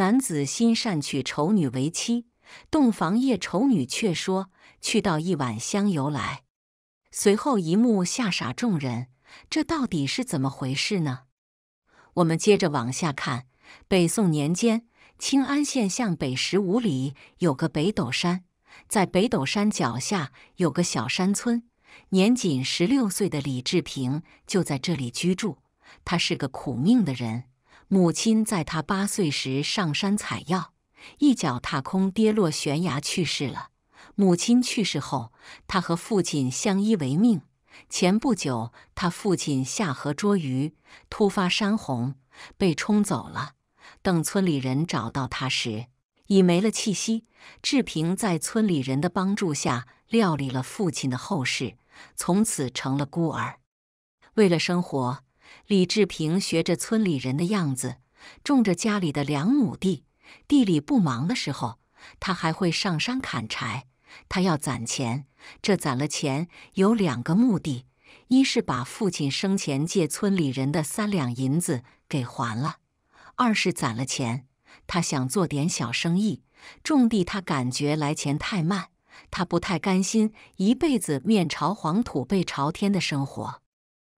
男子心善，娶丑女为妻。洞房夜，丑女却说：“去倒一碗香油来。”随后一幕吓傻众人。这到底是怎么回事呢？我们接着往下看。北宋年间，青安县向北十五里有个北斗山，在北斗山脚下有个小山村。年仅十六岁的李志平就在这里居住。他是个苦命的人。母亲在他八岁时上山采药，一脚踏空跌落悬崖去世了。母亲去世后，他和父亲相依为命。前不久，他父亲下河捉鱼，突发山洪被冲走了。等村里人找到他时，已没了气息。志平在村里人的帮助下料理了父亲的后事，从此成了孤儿。为了生活。李志平学着村里人的样子，种着家里的两亩地。地里不忙的时候，他还会上山砍柴。他要攒钱，这攒了钱有两个目的：一是把父亲生前借村里人的三两银子给还了；二是攒了钱，他想做点小生意。种地他感觉来钱太慢，他不太甘心一辈子面朝黄土背朝天的生活。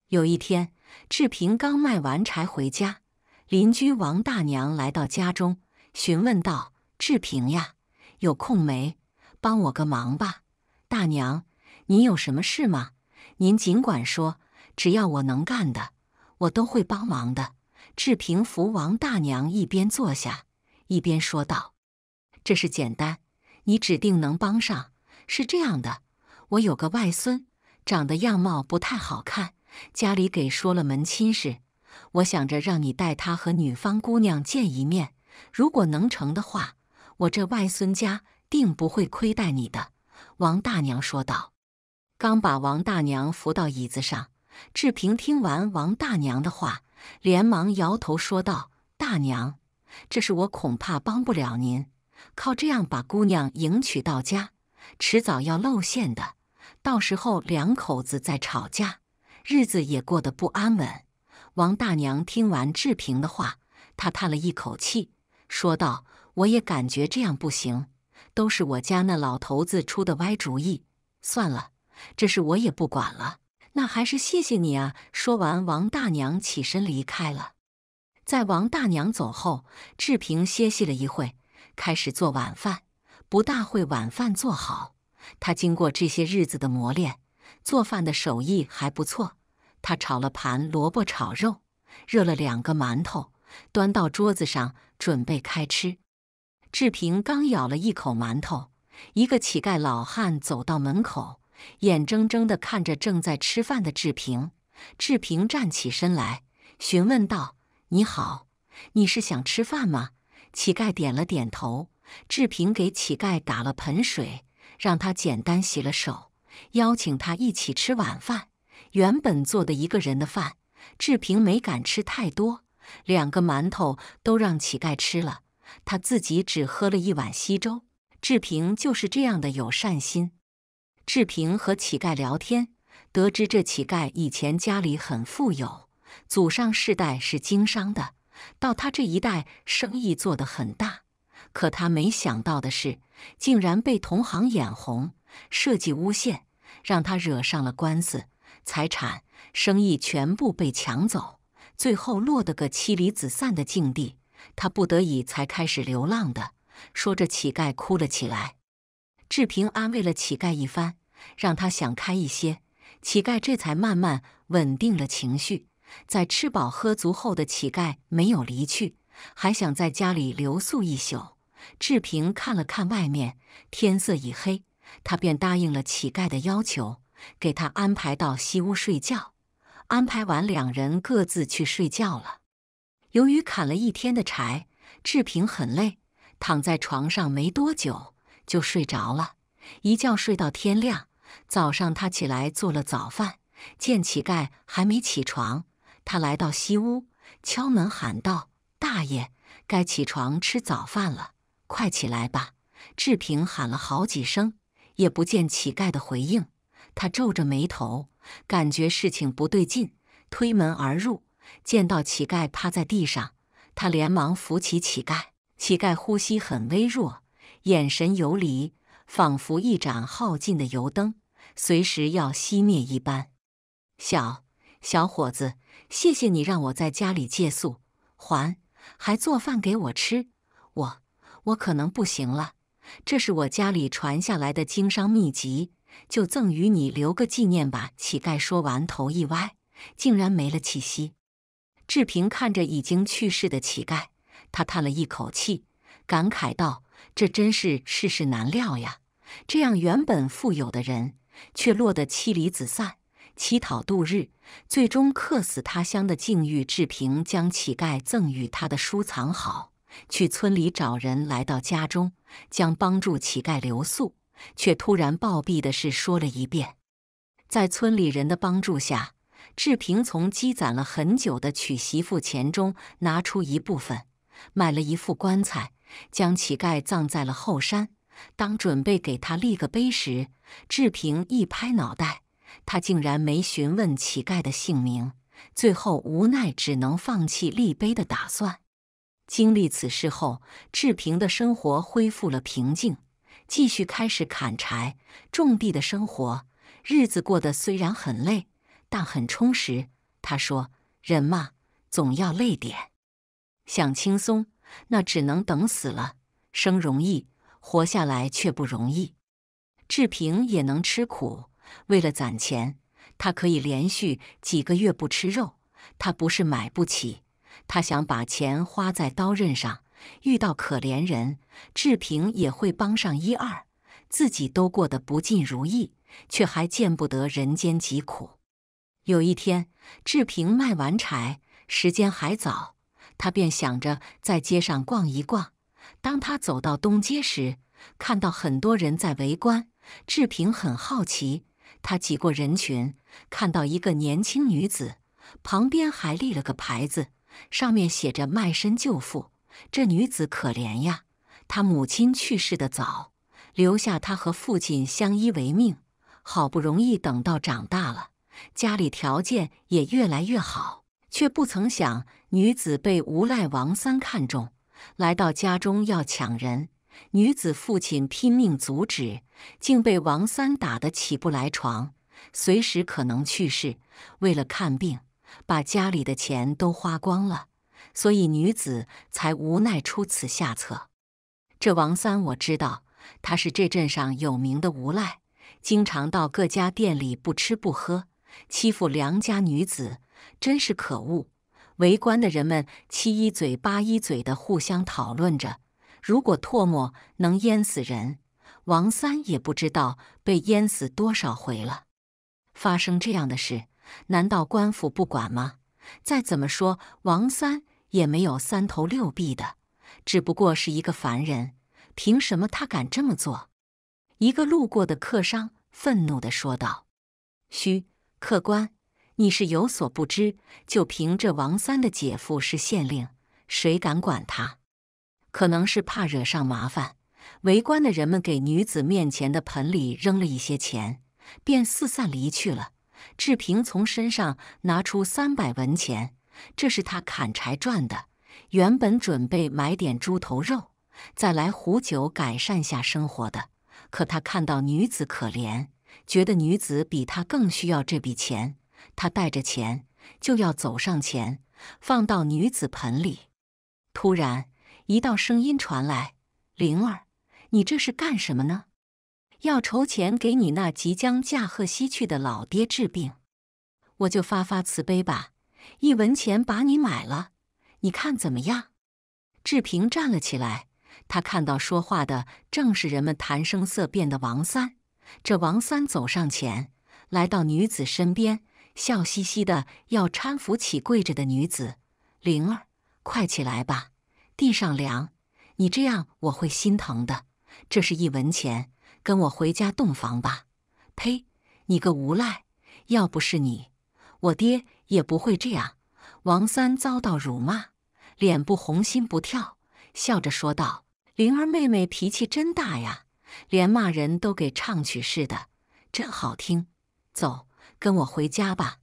有一天。志平刚卖完柴回家，邻居王大娘来到家中，询问道：“志平呀，有空没？帮我个忙吧。”“大娘，您有什么事吗？您尽管说，只要我能干的，我都会帮忙的。”志平扶王大娘一边坐下，一边说道：“这是简单，你指定能帮上。是这样的，我有个外孙，长得样貌不太好看。”家里给说了门亲事，我想着让你带他和女方姑娘见一面，如果能成的话，我这外孙家定不会亏待你的。”王大娘说道。刚把王大娘扶到椅子上，志平听完王大娘的话，连忙摇头说道：“大娘，这是我恐怕帮不了您。靠这样把姑娘迎娶到家，迟早要露馅的，到时候两口子再吵架。”日子也过得不安稳。王大娘听完志平的话，她叹了一口气，说道：“我也感觉这样不行，都是我家那老头子出的歪主意。算了，这事我也不管了。那还是谢谢你啊。”说完，王大娘起身离开了。在王大娘走后，志平歇息了一会，开始做晚饭。不大会，晚饭做好。他经过这些日子的磨练。做饭的手艺还不错，他炒了盘萝卜炒肉，热了两个馒头，端到桌子上准备开吃。志平刚咬了一口馒头，一个乞丐老汉走到门口，眼睁睁的看着正在吃饭的志平。志平站起身来，询问道：“你好，你是想吃饭吗？”乞丐点了点头。志平给乞丐打了盆水，让他简单洗了手。邀请他一起吃晚饭。原本做的一个人的饭，志平没敢吃太多，两个馒头都让乞丐吃了，他自己只喝了一碗稀粥。志平就是这样的有善心。志平和乞丐聊天，得知这乞丐以前家里很富有，祖上世代是经商的，到他这一代生意做得很大。可他没想到的是，竟然被同行眼红。设计诬陷，让他惹上了官司，财产、生意全部被抢走，最后落得个妻离子散的境地。他不得已才开始流浪的。说着，乞丐哭了起来。志平安慰了乞丐一番，让他想开一些。乞丐这才慢慢稳定了情绪。在吃饱喝足后的乞丐没有离去，还想在家里留宿一宿。志平看了看外面，天色已黑。他便答应了乞丐的要求，给他安排到西屋睡觉。安排完，两人各自去睡觉了。由于砍了一天的柴，志平很累，躺在床上没多久就睡着了，一觉睡到天亮。早上他起来做了早饭，见乞丐还没起床，他来到西屋，敲门喊道：“大爷，该起床吃早饭了，快起来吧！”志平喊了好几声。也不见乞丐的回应，他皱着眉头，感觉事情不对劲，推门而入，见到乞丐趴在地上，他连忙扶起乞丐。乞丐呼吸很微弱，眼神游离，仿佛一盏耗尽的油灯，随时要熄灭一般。小小伙子，谢谢你让我在家里借宿，还还做饭给我吃，我我可能不行了。这是我家里传下来的经商秘籍，就赠与你留个纪念吧。乞丐说完，头一歪，竟然没了气息。志平看着已经去世的乞丐，他叹了一口气，感慨道：“这真是世事难料呀！这样原本富有的人，却落得妻离子散、乞讨度日，最终客死他乡的境遇。”志平将乞丐赠与他的书藏好。去村里找人，来到家中，将帮助乞丐留宿却突然暴毙的事说了一遍。在村里人的帮助下，志平从积攒了很久的娶媳妇钱中拿出一部分，买了一副棺材，将乞丐葬在了后山。当准备给他立个碑时，志平一拍脑袋，他竟然没询问乞丐的姓名，最后无奈只能放弃立碑的打算。经历此事后，志平的生活恢复了平静，继续开始砍柴、种地的生活。日子过得虽然很累，但很充实。他说：“人嘛，总要累点，想轻松，那只能等死了。生容易，活下来却不容易。”志平也能吃苦，为了攒钱，他可以连续几个月不吃肉。他不是买不起。他想把钱花在刀刃上，遇到可怜人，志平也会帮上一二。自己都过得不尽如意，却还见不得人间疾苦。有一天，志平卖完柴，时间还早，他便想着在街上逛一逛。当他走到东街时，看到很多人在围观。志平很好奇，他挤过人群，看到一个年轻女子，旁边还立了个牌子。上面写着“卖身救父”，这女子可怜呀。她母亲去世的早，留下她和父亲相依为命。好不容易等到长大了，家里条件也越来越好，却不曾想女子被无赖王三看中，来到家中要抢人。女子父亲拼命阻止，竟被王三打得起不来床，随时可能去世。为了看病。把家里的钱都花光了，所以女子才无奈出此下策。这王三我知道，他是这镇上有名的无赖，经常到各家店里不吃不喝，欺负良家女子，真是可恶。围观的人们七一嘴八一嘴的互相讨论着：如果唾沫能淹死人，王三也不知道被淹死多少回了。发生这样的事。难道官府不管吗？再怎么说，王三也没有三头六臂的，只不过是一个凡人，凭什么他敢这么做？一个路过的客商愤怒地说道：“嘘，客官，你是有所不知，就凭这王三的姐夫是县令，谁敢管他？可能是怕惹上麻烦。”围观的人们给女子面前的盆里扔了一些钱，便四散离去了。志平从身上拿出三百文钱，这是他砍柴赚的。原本准备买点猪头肉，再来壶酒改善下生活的。可他看到女子可怜，觉得女子比他更需要这笔钱。他带着钱就要走上前，放到女子盆里。突然，一道声音传来：“灵儿，你这是干什么呢？”要筹钱给你那即将驾鹤西去的老爹治病，我就发发慈悲吧，一文钱把你买了，你看怎么样？志平站了起来，他看到说话的正是人们谈声色变的王三。这王三走上前，来到女子身边，笑嘻嘻的要搀扶起跪着的女子。灵儿，快起来吧，地上凉，你这样我会心疼的。这是一文钱。跟我回家洞房吧！呸！你个无赖！要不是你，我爹也不会这样。王三遭到辱骂，脸不红心不跳，笑着说道：“灵儿妹妹脾气真大呀，连骂人都给唱曲似的，真好听。”走，跟我回家吧。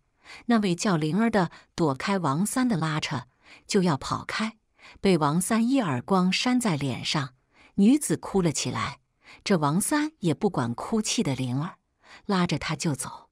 那位叫灵儿的躲开王三的拉扯，就要跑开，被王三一耳光扇在脸上，女子哭了起来。这王三也不管哭泣的灵儿，拉着他就走。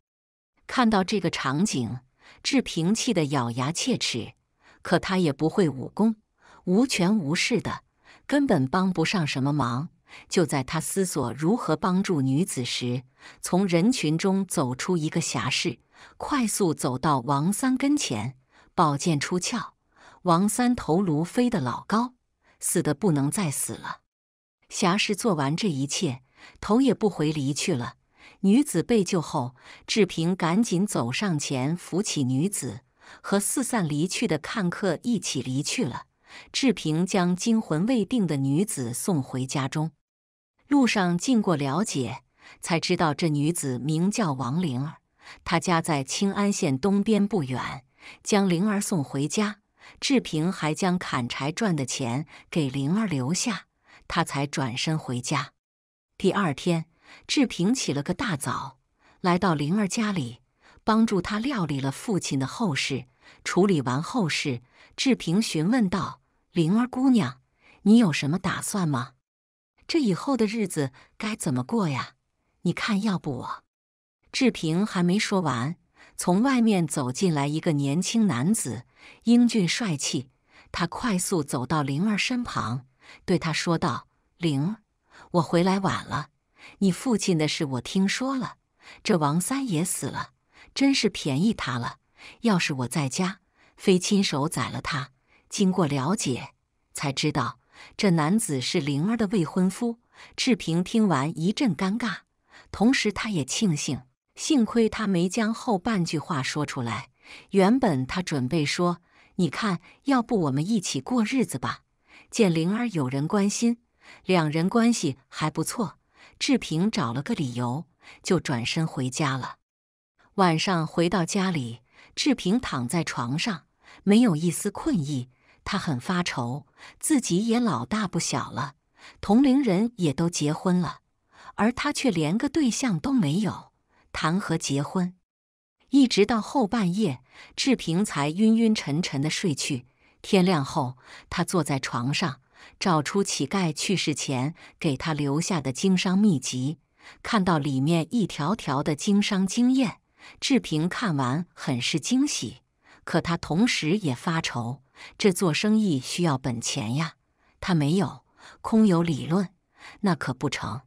看到这个场景，志平气得咬牙切齿。可他也不会武功，无权无势的，根本帮不上什么忙。就在他思索如何帮助女子时，从人群中走出一个侠士，快速走到王三跟前，宝剑出鞘，王三头颅飞得老高，死得不能再死了。侠士做完这一切，头也不回离去了。女子被救后，志平赶紧走上前扶起女子，和四散离去的看客一起离去了。志平将惊魂未定的女子送回家中，路上经过了解，才知道这女子名叫王灵儿，她家在青安县东边不远。将灵儿送回家，志平还将砍柴赚的钱给灵儿留下。他才转身回家。第二天，志平起了个大早，来到灵儿家里，帮助他料理了父亲的后事。处理完后事，志平询问道：“灵儿姑娘，你有什么打算吗？这以后的日子该怎么过呀？你看，要不我……”志平还没说完，从外面走进来一个年轻男子，英俊帅气。他快速走到灵儿身旁。对他说道：“灵儿，我回来晚了。你父亲的事我听说了，这王三爷死了，真是便宜他了。要是我在家，非亲手宰了他。”经过了解，才知道这男子是灵儿的未婚夫。志平听完一阵尴尬，同时他也庆幸，幸亏他没将后半句话说出来。原本他准备说：“你看，要不我们一起过日子吧。”见灵儿有人关心，两人关系还不错。志平找了个理由，就转身回家了。晚上回到家里，志平躺在床上，没有一丝困意。他很发愁，自己也老大不小了，同龄人也都结婚了，而他却连个对象都没有，谈何结婚？一直到后半夜，志平才晕晕沉沉的睡去。天亮后，他坐在床上，找出乞丐去世前给他留下的经商秘籍，看到里面一条条的经商经验，志平看完很是惊喜。可他同时也发愁，这做生意需要本钱呀，他没有，空有理论那可不成。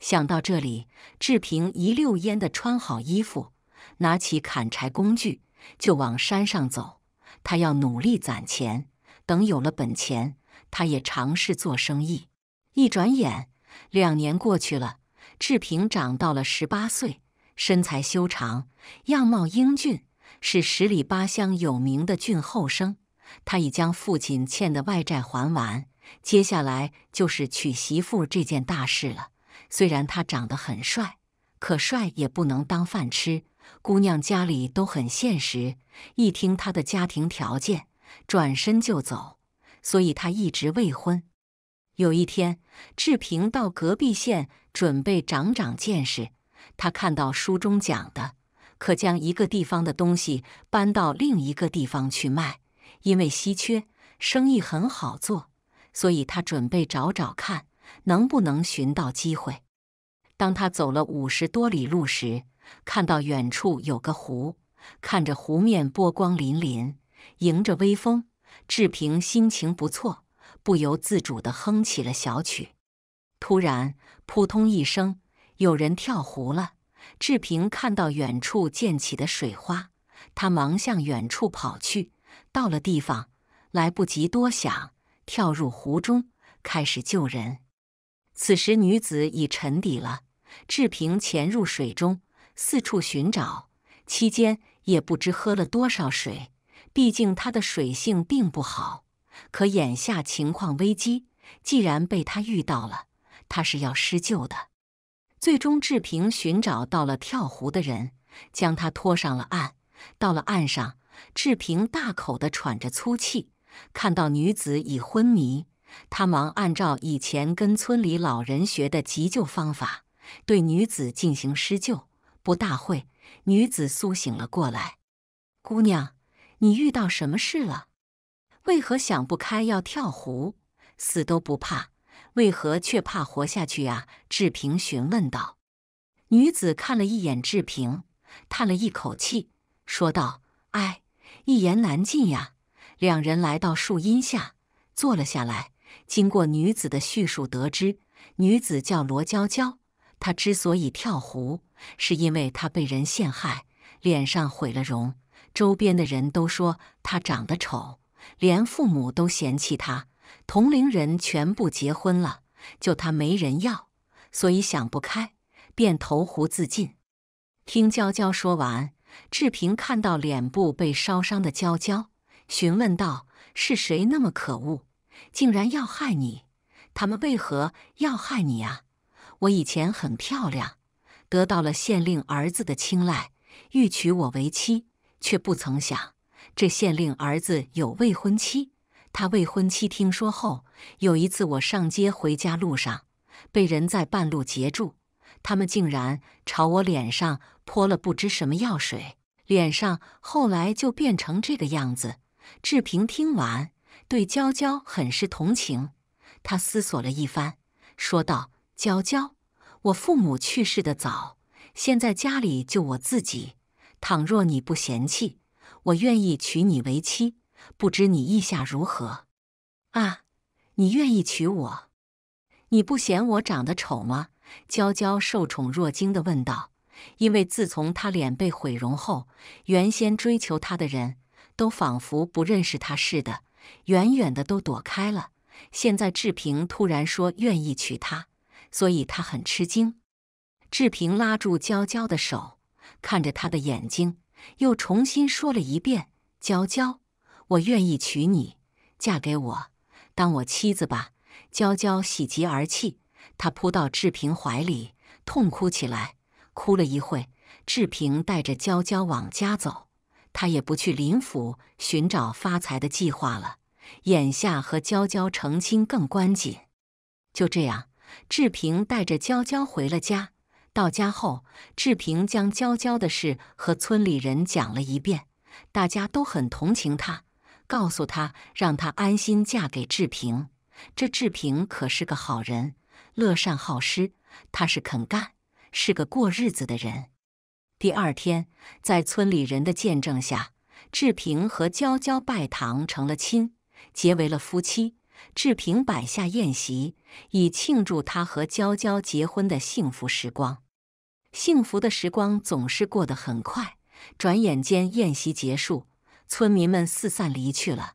想到这里，志平一溜烟的穿好衣服，拿起砍柴工具，就往山上走。他要努力攒钱，等有了本钱，他也尝试做生意。一转眼，两年过去了，志平长到了十八岁，身材修长，样貌英俊，是十里八乡有名的俊后生。他已将父亲欠的外债还完，接下来就是娶媳妇这件大事了。虽然他长得很帅，可帅也不能当饭吃。姑娘家里都很现实，一听她的家庭条件，转身就走，所以她一直未婚。有一天，志平到隔壁县准备长长见识，他看到书中讲的，可将一个地方的东西搬到另一个地方去卖，因为稀缺，生意很好做，所以他准备找找看，能不能寻到机会。当他走了五十多里路时，看到远处有个湖，看着湖面波光粼粼，迎着微风，志平心情不错，不由自主地哼起了小曲。突然，扑通一声，有人跳湖了。志平看到远处溅起的水花，他忙向远处跑去。到了地方，来不及多想，跳入湖中，开始救人。此时女子已沉底了，志平潜入水中。四处寻找期间，也不知喝了多少水。毕竟他的水性并不好，可眼下情况危机，既然被他遇到了，他是要施救的。最终，志平寻找到了跳湖的人，将他拖上了岸。到了岸上，志平大口地喘着粗气，看到女子已昏迷，他忙按照以前跟村里老人学的急救方法，对女子进行施救。不大会，女子苏醒了过来。姑娘，你遇到什么事了？为何想不开要跳湖？死都不怕，为何却怕活下去啊？志平询问道。女子看了一眼志平，叹了一口气，说道：“哎，一言难尽呀。”两人来到树荫下，坐了下来。经过女子的叙述，得知女子叫罗娇娇。他之所以跳湖，是因为他被人陷害，脸上毁了容，周边的人都说他长得丑，连父母都嫌弃他，同龄人全部结婚了，就他没人要，所以想不开，便投湖自尽。听娇娇说完，志平看到脸部被烧伤的娇娇，询问道：“是谁那么可恶，竟然要害你？他们为何要害你啊？”我以前很漂亮，得到了县令儿子的青睐，欲娶我为妻，却不曾想这县令儿子有未婚妻。他未婚妻听说后，有一次我上街回家路上，被人在半路截住，他们竟然朝我脸上泼了不知什么药水，脸上后来就变成这个样子。志平听完，对娇娇很是同情，他思索了一番，说道。娇娇，我父母去世的早，现在家里就我自己。倘若你不嫌弃，我愿意娶你为妻，不知你意下如何？啊，你愿意娶我？你不嫌我长得丑吗？娇娇受宠若惊地问道。因为自从她脸被毁容后，原先追求她的人都仿佛不认识她似的，远远的都躲开了。现在志平突然说愿意娶她。所以他很吃惊，志平拉住娇娇的手，看着她的眼睛，又重新说了一遍：“娇娇，我愿意娶你，嫁给我，当我妻子吧。”娇娇喜极而泣，她扑到志平怀里，痛哭起来。哭了一会，志平带着娇娇往家走，他也不去林府寻找发财的计划了，眼下和娇娇成亲更关紧。就这样。志平带着娇娇回了家。到家后，志平将娇娇的事和村里人讲了一遍，大家都很同情她，告诉她，让她安心嫁给志平。这志平可是个好人，乐善好施，他是肯干，是个过日子的人。第二天，在村里人的见证下，志平和娇娇拜堂成了亲，结为了夫妻。志平摆下宴席，以庆祝他和娇娇结婚的幸福时光。幸福的时光总是过得很快，转眼间宴席结束，村民们四散离去了，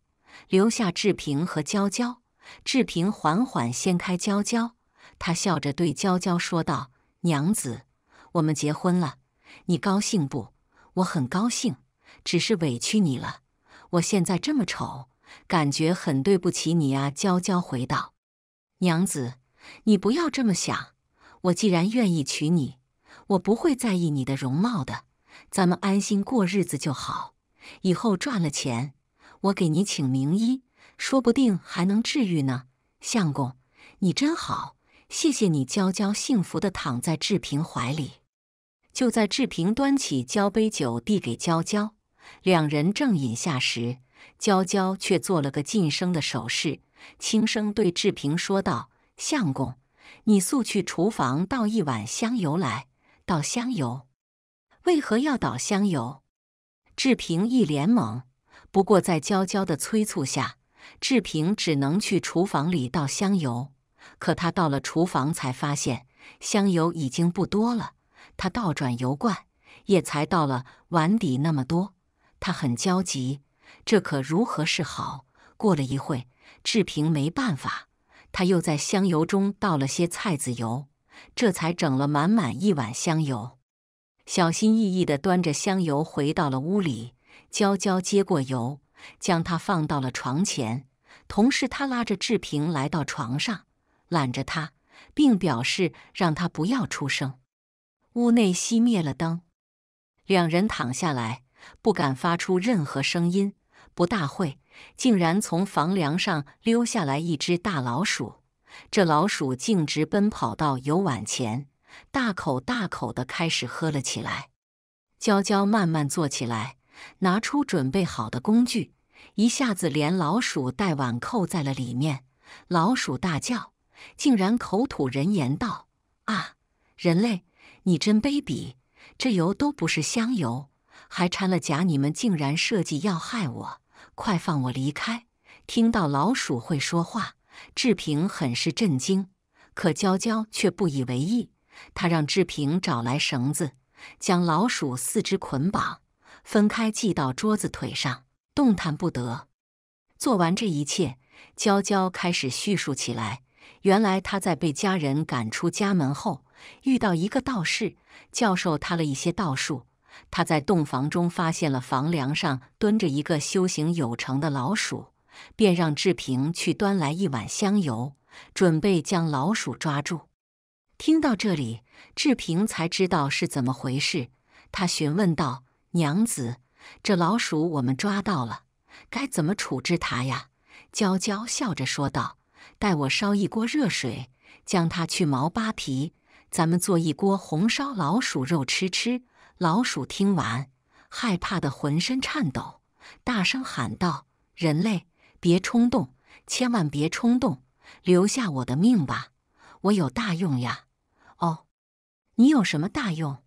留下志平和娇娇。志平缓缓掀开娇娇，他笑着对娇娇说道：“娘子，我们结婚了，你高兴不？我很高兴，只是委屈你了。我现在这么丑。”感觉很对不起你啊，娇娇回道：“娘子，你不要这么想。我既然愿意娶你，我不会在意你的容貌的。咱们安心过日子就好。以后赚了钱，我给你请名医，说不定还能治愈呢。相公，你真好，谢谢你。”娇娇幸福的躺在志平怀里，就在志平端起交杯酒递给娇娇，两人正饮下时。娇娇却做了个噤声的手势，轻声对志平说道：“相公，你速去厨房倒一碗香油来。倒香油？为何要倒香油？”志平一脸懵。不过在娇娇的催促下，志平只能去厨房里倒香油。可他到了厨房才发现，香油已经不多了。他倒转油罐，也才倒了碗底那么多。他很焦急。这可如何是好？过了一会，志平没办法，他又在香油中倒了些菜籽油，这才整了满满一碗香油。小心翼翼地端着香油回到了屋里，娇娇接过油，将它放到了床前，同时她拉着志平来到床上，揽着他，并表示让他不要出声。屋内熄灭了灯，两人躺下来，不敢发出任何声音。不大会，竟然从房梁上溜下来一只大老鼠。这老鼠径直奔跑到油碗前，大口大口的开始喝了起来。娇娇慢慢坐起来，拿出准备好的工具，一下子连老鼠带碗扣在了里面。老鼠大叫，竟然口吐人言道：“啊，人类，你真卑鄙！这油都不是香油，还掺了假，你们竟然设计要害我！”快放我离开！听到老鼠会说话，志平很是震惊，可娇娇却不以为意。他让志平找来绳子，将老鼠四肢捆绑，分开系到桌子腿上，动弹不得。做完这一切，娇娇开始叙述起来：原来他在被家人赶出家门后，遇到一个道士，教授他了一些道术。他在洞房中发现了房梁上蹲着一个修行有成的老鼠，便让志平去端来一碗香油，准备将老鼠抓住。听到这里，志平才知道是怎么回事。他询问道：“娘子，这老鼠我们抓到了，该怎么处置它呀？”娇娇笑着说道：“待我烧一锅热水，将它去毛扒皮，咱们做一锅红烧老鼠肉吃吃。”老鼠听完，害怕的浑身颤抖，大声喊道：“人类，别冲动，千万别冲动，留下我的命吧，我有大用呀！”“哦，你有什么大用？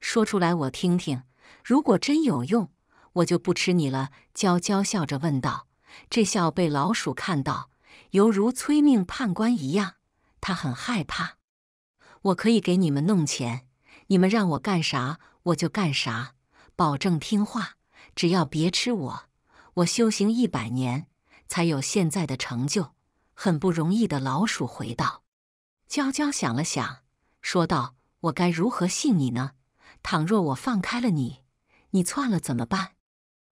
说出来我听听。如果真有用，我就不吃你了。”娇娇笑着问道。这笑被老鼠看到，犹如催命判官一样，他很害怕。我可以给你们弄钱，你们让我干啥？我就干啥，保证听话，只要别吃我。我修行一百年才有现在的成就，很不容易的。老鼠回道：“娇娇想了想，说道：‘我该如何信你呢？倘若我放开了你，你窜了怎么办？’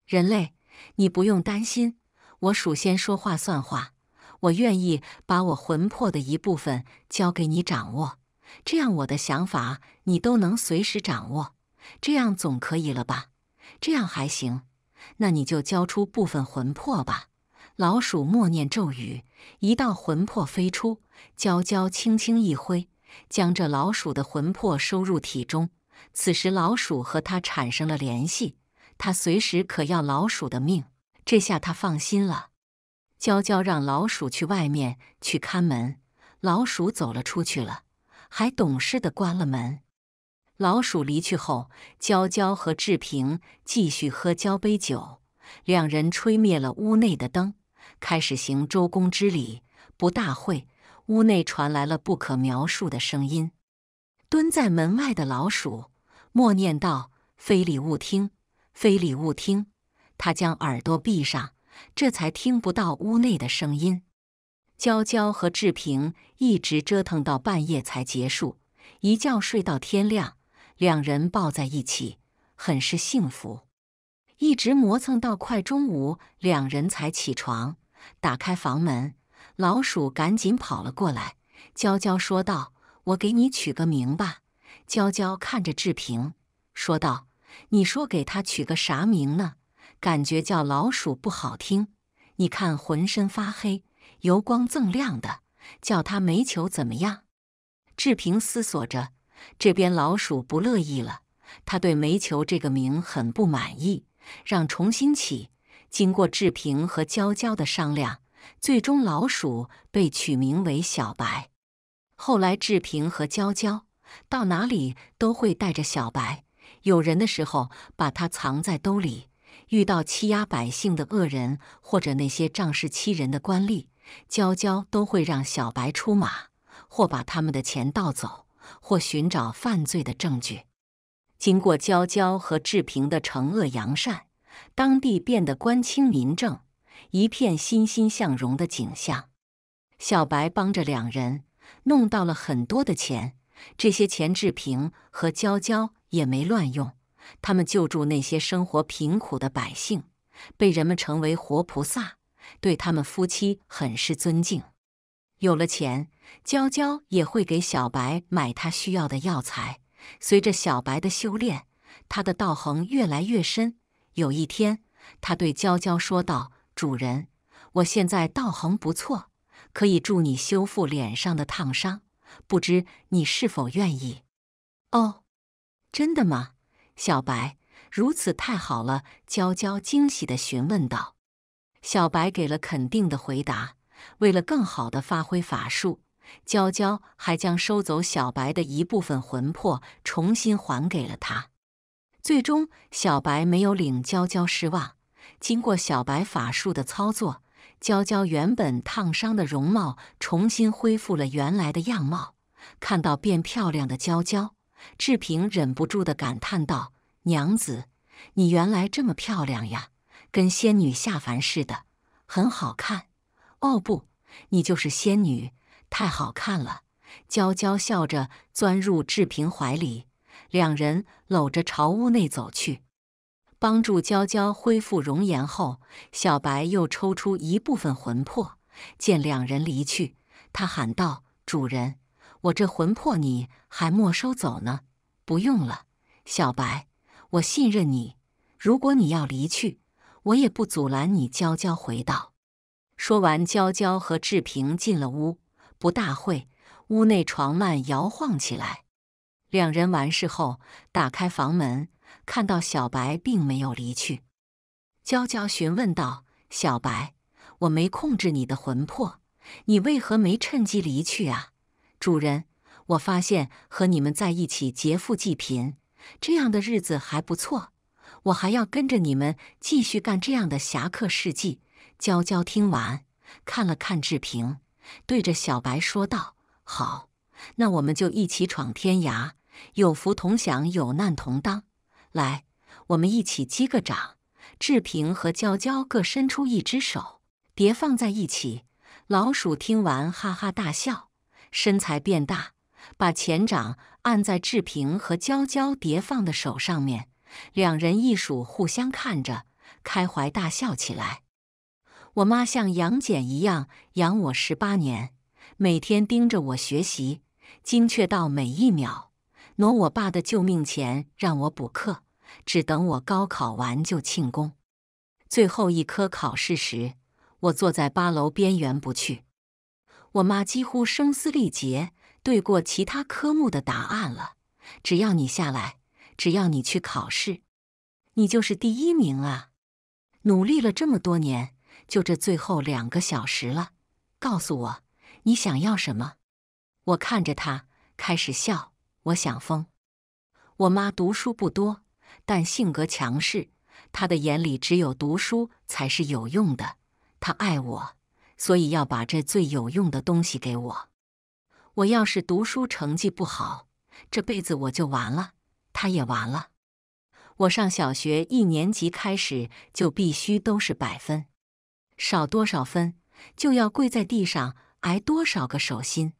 人类，你不用担心，我鼠仙说话算话，我愿意把我魂魄的一部分交给你掌握，这样我的想法你都能随时掌握。”这样总可以了吧？这样还行，那你就交出部分魂魄吧。老鼠默念咒语，一道魂魄飞出，娇娇轻轻一挥，将这老鼠的魂魄收入体中。此时，老鼠和他产生了联系，他随时可要老鼠的命。这下他放心了。娇娇让老鼠去外面去看门，老鼠走了出去了，还懂事的关了门。老鼠离去后，娇娇和志平继续喝交杯酒。两人吹灭了屋内的灯，开始行周公之礼。不大会，屋内传来了不可描述的声音。蹲在门外的老鼠默念道：“非礼勿听，非礼勿听。”他将耳朵闭上，这才听不到屋内的声音。娇娇和志平一直折腾到半夜才结束，一觉睡到天亮。两人抱在一起，很是幸福，一直磨蹭到快中午，两人才起床，打开房门，老鼠赶紧跑了过来。娇娇说道：“我给你取个名吧。”娇娇看着志平，说道：“你说给他取个啥名呢？感觉叫老鼠不好听。你看，浑身发黑，油光锃亮的，叫他煤球怎么样？”志平思索着。这边老鼠不乐意了，他对“煤球”这个名很不满意，让重新起。经过志平和娇娇的商量，最终老鼠被取名为小白。后来，志平和娇娇到哪里都会带着小白，有人的时候把它藏在兜里。遇到欺压百姓的恶人或者那些仗势欺人的官吏，娇娇都会让小白出马，或把他们的钱盗走。或寻找犯罪的证据。经过娇娇和志平的惩恶扬善，当地变得官清民正，一片欣欣向荣的景象。小白帮着两人弄到了很多的钱，这些钱志平和娇娇也没乱用，他们救助那些生活贫苦的百姓，被人们称为活菩萨，对他们夫妻很是尊敬。有了钱。娇娇也会给小白买他需要的药材。随着小白的修炼，他的道行越来越深。有一天，他对娇娇说道：“主人，我现在道行不错，可以助你修复脸上的烫伤，不知你是否愿意？”“哦，真的吗？”小白如此太好了，娇娇惊喜地询问道。小白给了肯定的回答。为了更好地发挥法术。娇娇还将收走小白的一部分魂魄，重新还给了他。最终，小白没有领娇娇失望。经过小白法术的操作，娇娇原本烫伤的容貌重新恢复了原来的样貌。看到变漂亮的娇娇，志平忍不住地感叹道：“娘子，你原来这么漂亮呀，跟仙女下凡似的，很好看。哦不，你就是仙女。”太好看了！娇娇笑着钻入志平怀里，两人搂着朝屋内走去。帮助娇娇恢复容颜后，小白又抽出一部分魂魄。见两人离去，他喊道：“主人，我这魂魄你还没收走呢。”“不用了，小白，我信任你。如果你要离去，我也不阻拦你。”娇娇回道。说完，娇娇和志平进了屋。不大会，屋内床幔摇晃起来。两人完事后，打开房门，看到小白并没有离去。娇娇询问道：“小白，我没控制你的魂魄，你为何没趁机离去啊？”主人，我发现和你们在一起劫富济贫这样的日子还不错，我还要跟着你们继续干这样的侠客事迹。娇娇听完，看了看志平。对着小白说道：“好，那我们就一起闯天涯，有福同享，有难同当。来，我们一起击个掌。”志平和娇娇各伸出一只手，叠放在一起。老鼠听完，哈哈大笑，身材变大，把前掌按在志平和娇娇叠放的手上面。两人一鼠互相看着，开怀大笑起来。我妈像杨戬一样养我十八年，每天盯着我学习，精确到每一秒，挪我爸的救命钱让我补课，只等我高考完就庆功。最后一科考试时，我坐在八楼边缘不去，我妈几乎声嘶力竭：“对过其他科目的答案了，只要你下来，只要你去考试，你就是第一名啊！努力了这么多年。”就这最后两个小时了，告诉我你想要什么？我看着他开始笑，我想疯。我妈读书不多，但性格强势，她的眼里只有读书才是有用的。她爱我，所以要把这最有用的东西给我。我要是读书成绩不好，这辈子我就完了，她也完了。我上小学一年级开始就必须都是百分。少多少分，就要跪在地上挨多少个手心。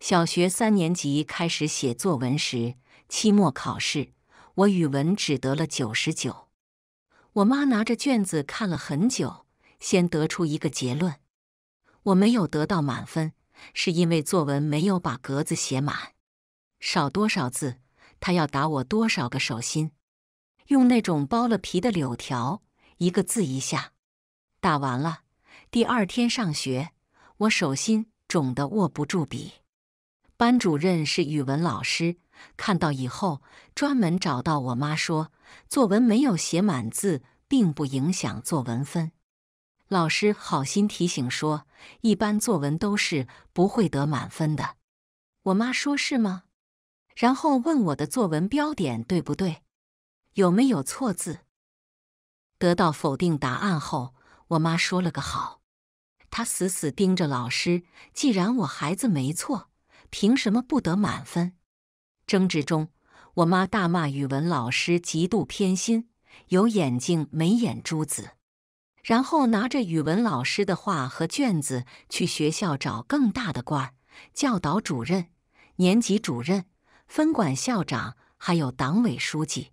小学三年级开始写作文时，期末考试我语文只得了九十九。我妈拿着卷子看了很久，先得出一个结论：我没有得到满分，是因为作文没有把格子写满。少多少字，她要打我多少个手心，用那种剥了皮的柳条，一个字一下。打完了，第二天上学，我手心肿得握不住笔。班主任是语文老师，看到以后专门找到我妈说，作文没有写满字，并不影响作文分。老师好心提醒说，一般作文都是不会得满分的。我妈说是吗？然后问我的作文标点对不对，有没有错字。得到否定答案后。我妈说了个好，她死死盯着老师。既然我孩子没错，凭什么不得满分？争执中，我妈大骂语文老师极度偏心，有眼睛没眼珠子。然后拿着语文老师的话和卷子去学校找更大的官儿：教导主任、年级主任、分管校长，还有党委书记。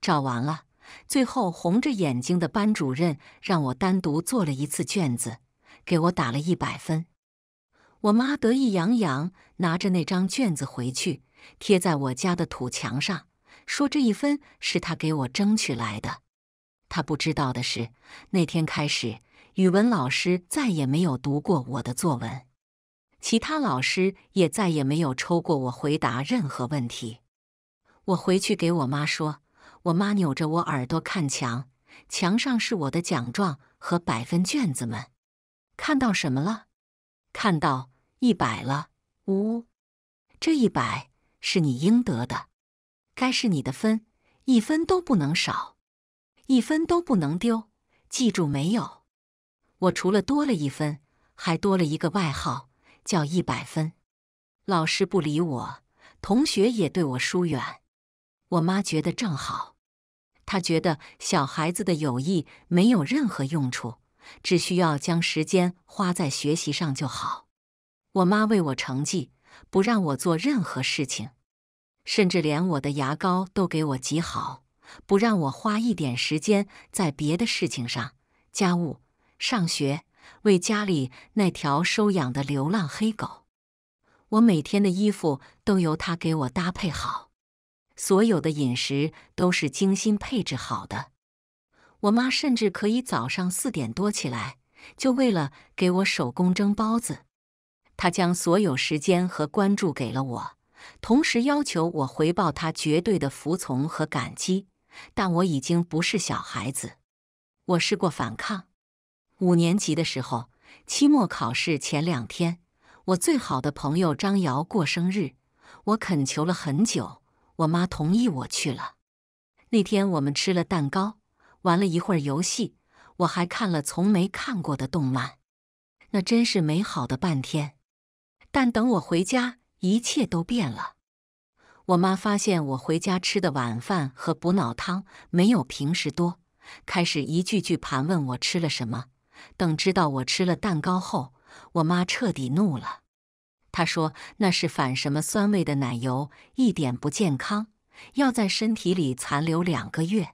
找完了。最后，红着眼睛的班主任让我单独做了一次卷子，给我打了一百分。我妈得意洋洋，拿着那张卷子回去，贴在我家的土墙上，说这一分是他给我争取来的。他不知道的是，那天开始，语文老师再也没有读过我的作文，其他老师也再也没有抽过我回答任何问题。我回去给我妈说。我妈扭着我耳朵看墙，墙上是我的奖状和百分卷子们。看到什么了？看到一百了。呜，这一百是你应得的，该是你的分，一分都不能少，一分都不能丢。记住没有？我除了多了一分，还多了一个外号，叫一百分。老师不理我，同学也对我疏远。我妈觉得正好，她觉得小孩子的友谊没有任何用处，只需要将时间花在学习上就好。我妈为我成绩，不让我做任何事情，甚至连我的牙膏都给我挤好，不让我花一点时间在别的事情上。家务、上学、为家里那条收养的流浪黑狗，我每天的衣服都由他给我搭配好。所有的饮食都是精心配置好的。我妈甚至可以早上四点多起来，就为了给我手工蒸包子。她将所有时间和关注给了我，同时要求我回报她绝对的服从和感激。但我已经不是小孩子。我试过反抗。五年级的时候，期末考试前两天，我最好的朋友张瑶过生日，我恳求了很久。我妈同意我去了。那天我们吃了蛋糕，玩了一会儿游戏，我还看了从没看过的动漫，那真是美好的半天。但等我回家，一切都变了。我妈发现我回家吃的晚饭和补脑汤没有平时多，开始一句句盘问我吃了什么。等知道我吃了蛋糕后，我妈彻底怒了。他说：“那是反什么酸味的奶油，一点不健康，要在身体里残留两个月。”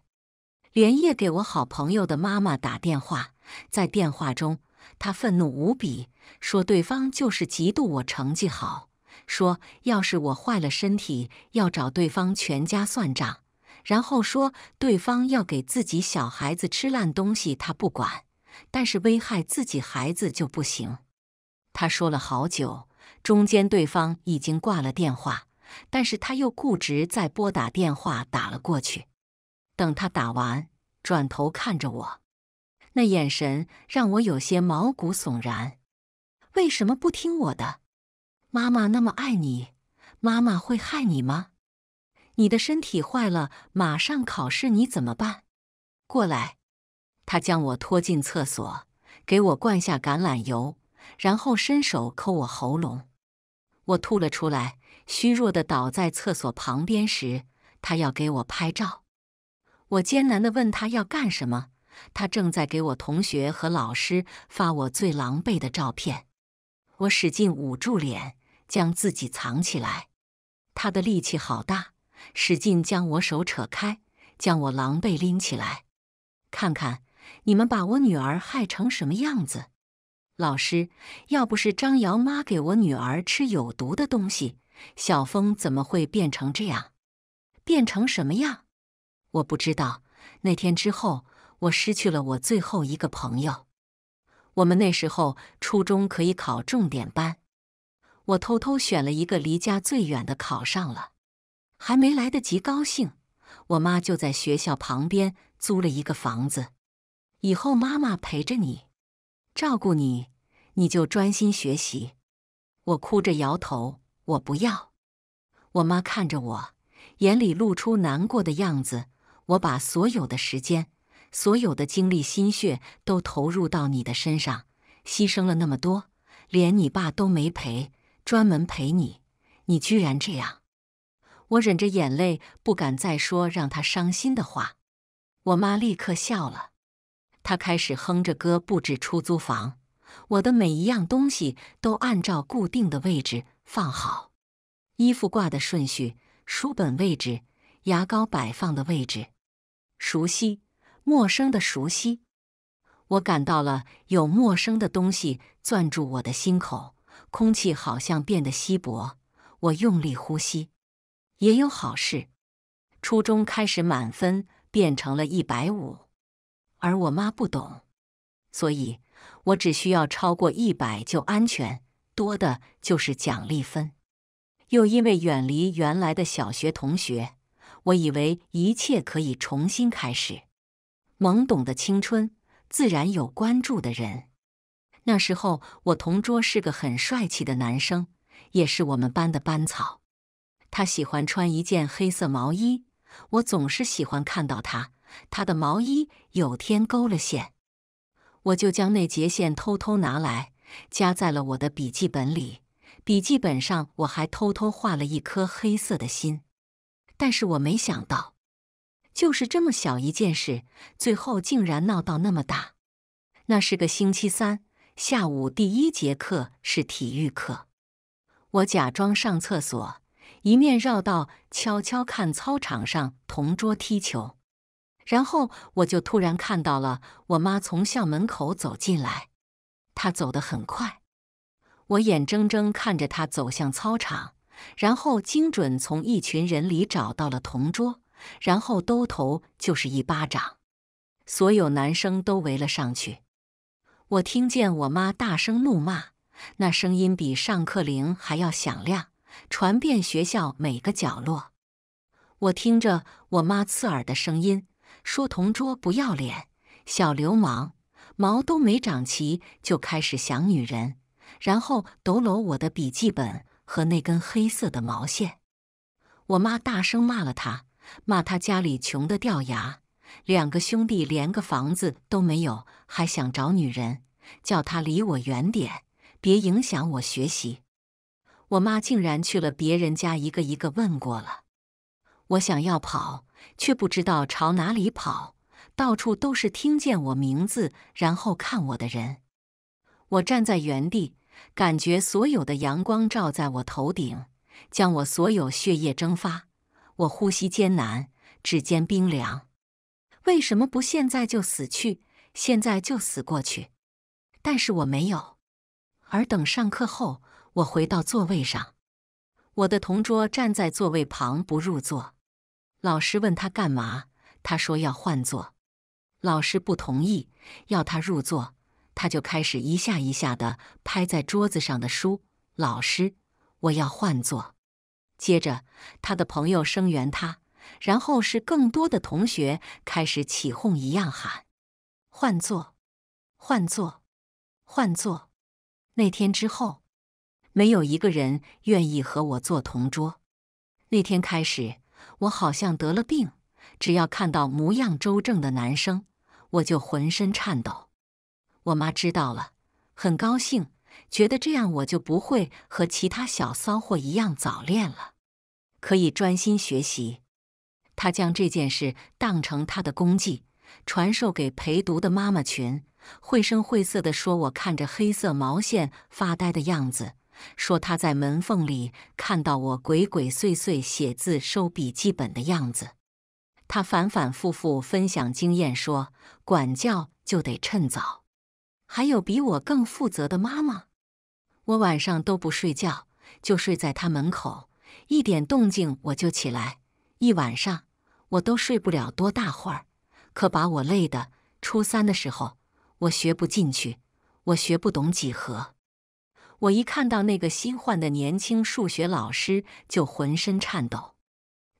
连夜给我好朋友的妈妈打电话，在电话中，他愤怒无比，说对方就是嫉妒我成绩好，说要是我坏了身体，要找对方全家算账。然后说对方要给自己小孩子吃烂东西，他不管，但是危害自己孩子就不行。他说了好久。中间对方已经挂了电话，但是他又固执，再拨打电话打了过去。等他打完，转头看着我，那眼神让我有些毛骨悚然。为什么不听我的？妈妈那么爱你，妈妈会害你吗？你的身体坏了，马上考试，你怎么办？过来，他将我拖进厕所，给我灌下橄榄油，然后伸手抠我喉咙。我吐了出来，虚弱的倒在厕所旁边时，他要给我拍照。我艰难的问他要干什么，他正在给我同学和老师发我最狼狈的照片。我使劲捂住脸，将自己藏起来。他的力气好大，使劲将我手扯开，将我狼狈拎起来，看看你们把我女儿害成什么样子。老师，要不是张瑶妈给我女儿吃有毒的东西，小峰怎么会变成这样？变成什么样？我不知道。那天之后，我失去了我最后一个朋友。我们那时候初中可以考重点班，我偷偷选了一个离家最远的，考上了。还没来得及高兴，我妈就在学校旁边租了一个房子。以后妈妈陪着你。照顾你，你就专心学习。我哭着摇头，我不要。我妈看着我，眼里露出难过的样子。我把所有的时间、所有的精力、心血都投入到你的身上，牺牲了那么多，连你爸都没陪，专门陪你。你居然这样！我忍着眼泪，不敢再说让他伤心的话。我妈立刻笑了。他开始哼着歌布置出租房，我的每一样东西都按照固定的位置放好，衣服挂的顺序，书本位置，牙膏摆放的位置。熟悉，陌生的熟悉，我感到了有陌生的东西攥住我的心口，空气好像变得稀薄，我用力呼吸。也有好事，初中开始满分变成了一百五。而我妈不懂，所以我只需要超过一百就安全，多的就是奖励分。又因为远离原来的小学同学，我以为一切可以重新开始。懵懂的青春，自然有关注的人。那时候，我同桌是个很帅气的男生，也是我们班的班草。他喜欢穿一件黑色毛衣，我总是喜欢看到他。他的毛衣有天勾了线，我就将那截线偷偷拿来夹在了我的笔记本里。笔记本上我还偷偷画了一颗黑色的心。但是我没想到，就是这么小一件事，最后竟然闹到那么大。那是个星期三下午，第一节课是体育课，我假装上厕所，一面绕道悄悄看操场上同桌踢球。然后我就突然看到了我妈从校门口走进来，她走得很快，我眼睁睁看着她走向操场，然后精准从一群人里找到了同桌，然后兜头就是一巴掌，所有男生都围了上去。我听见我妈大声怒骂，那声音比上课铃还要响亮，传遍学校每个角落。我听着我妈刺耳的声音。说同桌不要脸，小流氓，毛都没长齐就开始想女人，然后抖搂我的笔记本和那根黑色的毛线。我妈大声骂了他，骂他家里穷得掉牙，两个兄弟连个房子都没有，还想找女人，叫他离我远点，别影响我学习。我妈竟然去了别人家，一个一个问过了。我想要跑。却不知道朝哪里跑，到处都是听见我名字然后看我的人。我站在原地，感觉所有的阳光照在我头顶，将我所有血液蒸发。我呼吸艰难，指尖冰凉。为什么不现在就死去？现在就死过去？但是我没有。而等上课后，我回到座位上，我的同桌站在座位旁不入座。老师问他干嘛？他说要换座。老师不同意，要他入座。他就开始一下一下的拍在桌子上的书。老师，我要换座。接着，他的朋友声援他，然后是更多的同学开始起哄，一样喊：“换座，换座，换座。”那天之后，没有一个人愿意和我做同桌。那天开始。我好像得了病，只要看到模样周正的男生，我就浑身颤抖。我妈知道了，很高兴，觉得这样我就不会和其他小骚货一样早恋了，可以专心学习。她将这件事当成她的功绩，传授给陪读的妈妈群，绘声绘色的说我看着黑色毛线发呆的样子。说他在门缝里看到我鬼鬼祟祟写字、收笔记本的样子。他反反复复分享经验，说管教就得趁早。还有比我更负责的妈妈。我晚上都不睡觉，就睡在他门口，一点动静我就起来。一晚上我都睡不了多大会儿，可把我累的。初三的时候，我学不进去，我学不懂几何。我一看到那个新换的年轻数学老师，就浑身颤抖，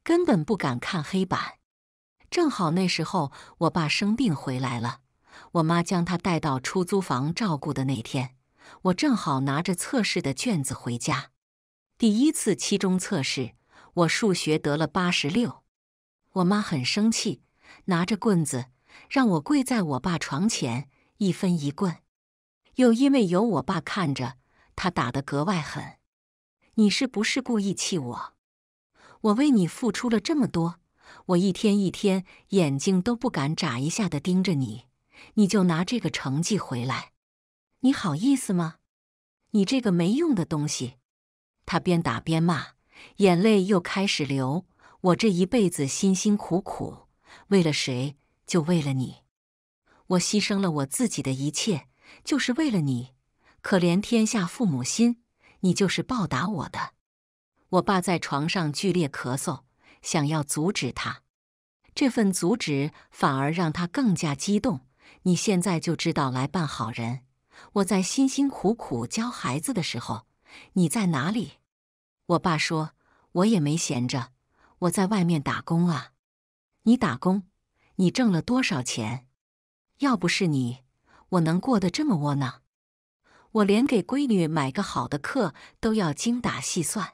根本不敢看黑板。正好那时候我爸生病回来了，我妈将他带到出租房照顾的那天，我正好拿着测试的卷子回家。第一次期中测试，我数学得了八十六，我妈很生气，拿着棍子让我跪在我爸床前，一分一棍。又因为有我爸看着。他打得格外狠，你是不是故意气我？我为你付出了这么多，我一天一天眼睛都不敢眨一下的盯着你，你就拿这个成绩回来，你好意思吗？你这个没用的东西！他边打边骂，眼泪又开始流。我这一辈子辛辛苦苦为了谁？就为了你！我牺牲了我自己的一切，就是为了你。可怜天下父母心，你就是报答我的。我爸在床上剧烈咳嗽，想要阻止他，这份阻止反而让他更加激动。你现在就知道来扮好人，我在辛辛苦苦教孩子的时候，你在哪里？我爸说：“我也没闲着，我在外面打工啊。”你打工，你挣了多少钱？要不是你，我能过得这么窝囊？我连给闺女买个好的课都要精打细算，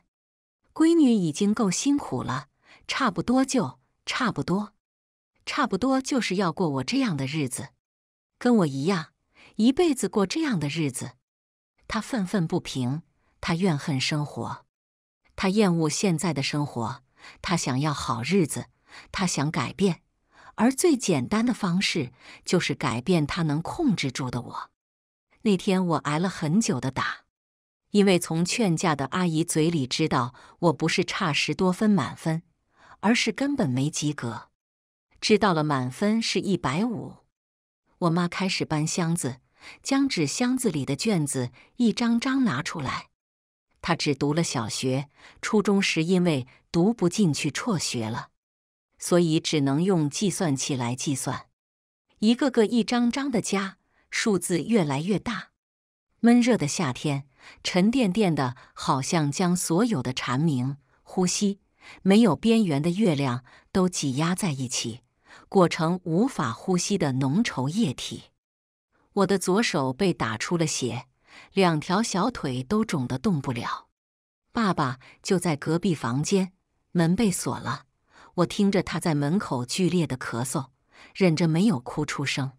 闺女已经够辛苦了，差不多就差不多，差不多就是要过我这样的日子，跟我一样，一辈子过这样的日子。他愤愤不平，他怨恨生活，他厌恶现在的生活，他想要好日子，他想改变，而最简单的方式就是改变他能控制住的我。那天我挨了很久的打，因为从劝架的阿姨嘴里知道，我不是差十多分满分，而是根本没及格。知道了满分是一百五，我妈开始搬箱子，将纸箱子里的卷子一张张拿出来。她只读了小学，初中时因为读不进去辍学了，所以只能用计算器来计算，一个个一张张的加。数字越来越大，闷热的夏天，沉甸甸的，好像将所有的蝉鸣、呼吸、没有边缘的月亮都挤压在一起，裹成无法呼吸的浓稠液体。我的左手被打出了血，两条小腿都肿得动不了。爸爸就在隔壁房间，门被锁了。我听着他在门口剧烈的咳嗽，忍着没有哭出声。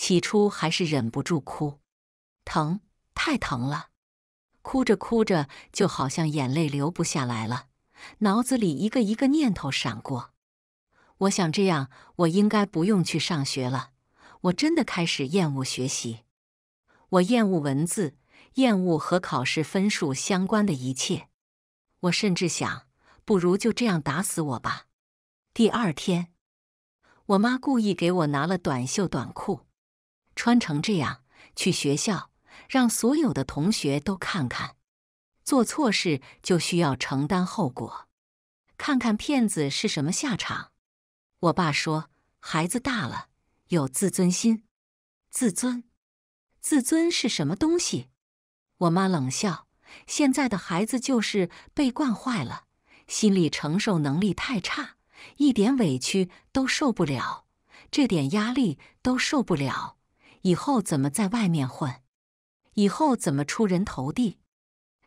起初还是忍不住哭，疼，太疼了。哭着哭着，就好像眼泪流不下来了。脑子里一个一个念头闪过，我想这样，我应该不用去上学了。我真的开始厌恶学习，我厌恶文字，厌恶和考试分数相关的一切。我甚至想，不如就这样打死我吧。第二天，我妈故意给我拿了短袖短裤。穿成这样去学校，让所有的同学都看看，做错事就需要承担后果。看看骗子是什么下场。我爸说：“孩子大了，有自尊心。”自尊？自尊是什么东西？我妈冷笑：“现在的孩子就是被惯坏了，心理承受能力太差，一点委屈都受不了，这点压力都受不了。”以后怎么在外面混？以后怎么出人头地？